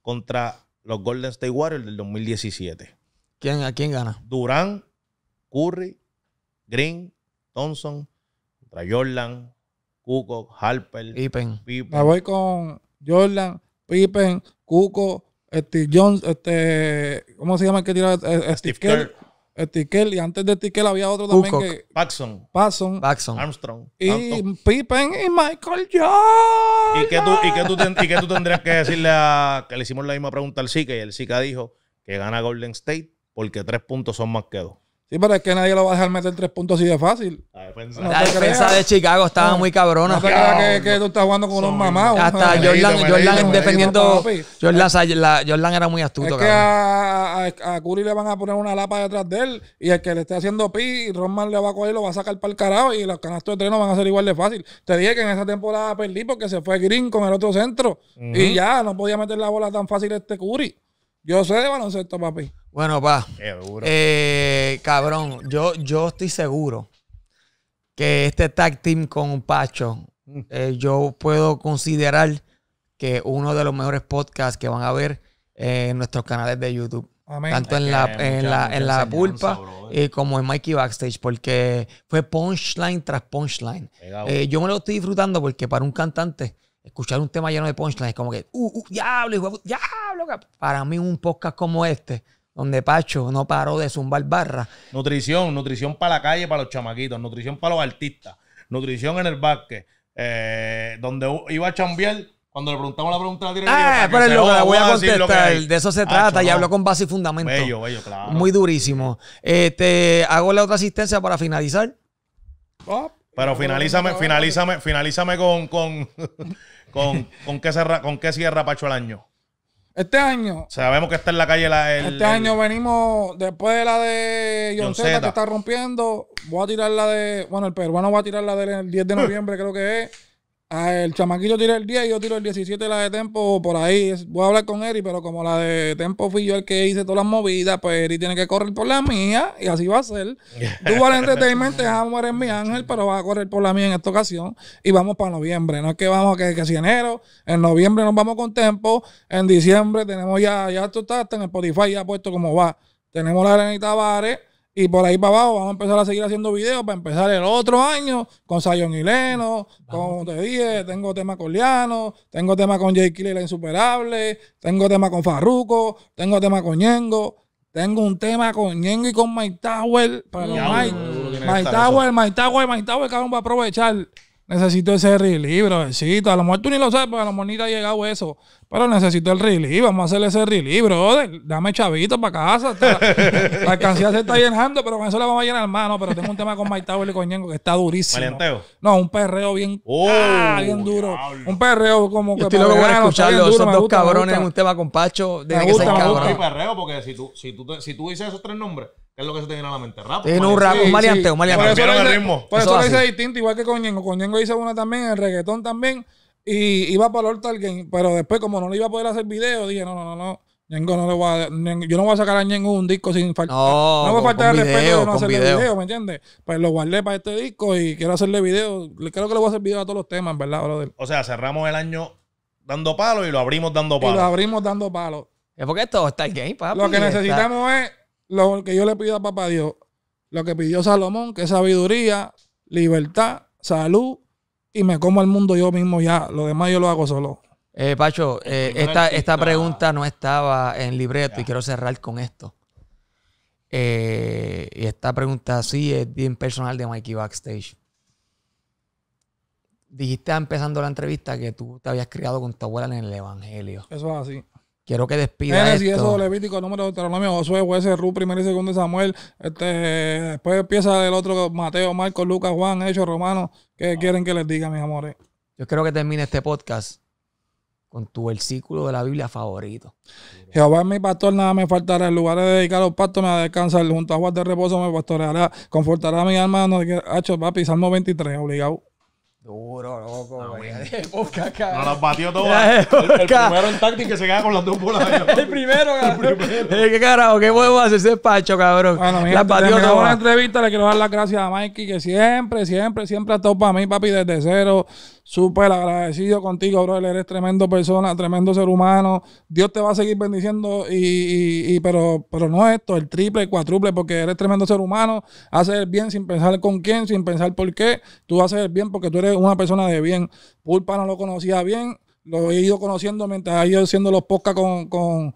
Speaker 3: contra los Golden State Warriors del 2017. ¿Quién, ¿A quién gana? Durán, Curry, Green, Thompson, contra Jordan, Cuco, Harper, Pippen. Me voy
Speaker 1: con Jordan, Pippen, Cuco, Steve Jones, este, ¿cómo se llama el que tira? Eh, eh, Steve Kerr y antes de Tiquel había otro también que. Paxson. Paxson. Armstrong. Y Pippen y Michael Jordan. ¿Y qué tú,
Speaker 3: y tú, y qué tú tendrías que decirle a. que le hicimos la misma pregunta al Zika y el Zika dijo que gana Golden State porque tres puntos son más que dos.
Speaker 1: Sí, pero es que nadie lo va a dejar meter tres puntos así de fácil. Ah, pues, ah, la defensa, de Chicago
Speaker 3: estaba ah. muy cabrona. No te que, tú estás jugando con unos mamados. Hasta Jordan, Jordan
Speaker 1: defendiendo.
Speaker 2: Jordan, Jordan era muy astuto. Es que
Speaker 1: a, Curry le van a poner una lapa detrás de él. Y el que le esté haciendo pi, Roman le va a coger lo va a sacar para el carajo. Y los canastos de no van a ser igual de fácil. Te dije que en esa temporada perdí porque se fue Green con el otro centro. Y ya no podía meter la bola tan fácil este Curry. Yo sé de baloncesto, papi. Bueno, pa. Eh, cabrón, yo, yo estoy seguro que este
Speaker 2: tag team con Pacho, mm. eh, yo puedo considerar que uno de los mejores podcasts que van a ver en nuestros canales de YouTube. Tanto en la, pulpa y como en Mikey Backstage, porque fue punchline tras punchline. Eh, yo me lo estoy disfrutando porque para un cantante, escuchar un tema lleno de punchline es como que, uh, uh diablo, diablo. Para mí, un podcast como este donde Pacho no paró
Speaker 3: de zumbar barra. Nutrición, nutrición para la calle, para los chamaquitos, nutrición para los artistas, nutrición en el básquet, eh, donde iba a Cuando le preguntamos la pregunta, la
Speaker 2: Ah, pero lo voy a contestar. De eso se trata. y habló con base y fundamento. Bello, bello, claro. Muy durísimo.
Speaker 3: Este,
Speaker 2: hago la otra asistencia para finalizar.
Speaker 3: pero finalízame, finalízame, finalízame con, con, (laughs) con, con qué cierra Pacho el año. Este año. Sabemos que está en la calle la. este año
Speaker 1: venimos. Después de la de John, que está rompiendo. Voy a tirar la de. Bueno, el peruano va a tirar la del 10 de (laughs) noviembre, creo que es. Ah, el chamaquillo tira el 10 y yo tiro el 17 la de Tempo por ahí. Voy a hablar con Eri, pero como la de Tempo fui yo el que hice todas las movidas, pues Eri tiene que correr por la mía y así va a ser. (laughs) Duval Entertainment, Hammer eres mi ángel, pero va a correr por la mía en esta ocasión y vamos para noviembre. No es que vamos a que si enero, en noviembre nos vamos con Tempo, en diciembre tenemos ya, ya tú estás en Spotify ya puesto como va. Tenemos la Arenita Vare. Y por ahí para abajo vamos a empezar a seguir haciendo videos para empezar el otro año con Sayon Leno. Como te dije, tengo tema con Liano, tengo tema con Jay Killer Insuperable, tengo tema con Farruko, tengo tema con Ñengo, tengo un tema con Ñengo y con Mike Tower, pero Mike Tower, Mike Tower, va a aprovechar necesito ese re-libro necesito A lo mejor tú ni lo sabes, porque a lo mejor ni te ha llegado eso. Pero necesito el release vamos a hacerle ese release brother. Dame chavito para casa. La, la, se está llenando, pero con eso la vamos a llenar, mano. Pero tengo un tema con Mike Tower y con que está durísimo. No, un perreo bien, oh, ah, bien duro. Un perreo como que. estoy loco a escucharlo. Son dos cabrones, un tema con Pacho. Tiene que ser cabrón.
Speaker 3: perreo, porque si tú, si, tú, si tú dices esos tres nombres. ¿Qué es lo que se tenía en la mente? Rap. un rap, un maleante, un maleante. Por eso, ritmo. Por eso, lo
Speaker 1: distinto, igual que con yengo Con Ñengo hizo una también, el reggaetón también, y iba para el Game, pero después como no le iba a poder hacer video, dije, no, no, no, no. Ñengo no le voy a, yo no voy a sacar a Ñengo un disco sin No, no me falta el respeto de no hacerle video. video. ¿me entiendes? Pues lo guardé para este disco y quiero hacerle video. Creo que le voy a hacer video a todos los temas, ¿verdad, brother? O sea, cerramos el año dando palo y lo abrimos dando palo. Y lo abrimos dando palo. Es porque esto está game, papi. Lo que necesitamos es lo que yo le pido a papá Dios, lo que pidió Salomón, que es sabiduría, libertad, salud, y me como el mundo yo mismo ya. Lo demás yo lo hago solo.
Speaker 2: Eh, Pacho, eh, esta, pregunta no estaba en libreto y quiero cerrar con esto. Eh, y esta pregunta sí es bien personal de Mikey Backstage. Dijiste empezando la entrevista que tú te habías criado con tu abuela en el Evangelio.
Speaker 1: Eso es así. Quiero que despida Génesis, esto. eso, Levítico, número de Deuteronomio, Josué, Jueces, Ru, primero y segundo de Samuel. Este, después empieza el otro, Mateo, Marcos, Lucas, Juan, Hecho, Romano. ¿Qué ah. quieren que les diga, mis amores? Yo quiero que termine este podcast con tu versículo de la Biblia favorito. Jehová es mi pastor, nada me faltará. En lugares los pastos me va a descansar. Junto a aguas de reposo me pastoreará. Confortará a mi alma. No, H, papi, Salmo 23, obligado.
Speaker 2: Duro, loco. Ah, no, el (laughs) No las batió
Speaker 3: todas. El, primero en táctil
Speaker 1: que se queda con las dos bolas. el
Speaker 3: primero, cabrón. El
Speaker 2: primero. Eh, ¿Qué carajo? ¿Qué podemos hacer ese pacho, cabrón? las batió todas. una
Speaker 1: entrevista le quiero dar las gracias a Mikey, que siempre, siempre, siempre ha estado para mí, papi, desde cero súper agradecido contigo, brother. Eres tremendo persona, tremendo ser humano. Dios te va a seguir bendiciendo, y, y, pero, pero no esto, el triple, el cuádruple, porque eres tremendo ser humano. Haces el bien sin pensar con quién, sin pensar por qué. Tú haces el bien porque tú eres una persona de bien. Pulpa no lo conocía bien, lo he ido conociendo mientras he ido haciendo los podcasts con, con,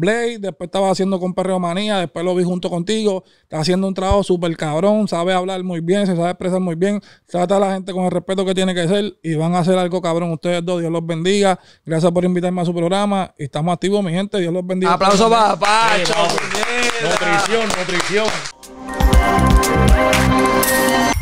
Speaker 1: Blade. Después estaba haciendo con Perreo Manía. Después lo vi junto contigo. Está haciendo un trabajo súper cabrón. Sabe hablar muy bien. Se sabe expresar muy bien. Trata a la gente con el respeto que tiene que ser. Y van a hacer algo cabrón ustedes dos. Dios los bendiga. Gracias por invitarme a su programa. Estamos activos, mi gente. Dios los bendiga. aplausos para Pacho. nutrición,
Speaker 3: nutrición.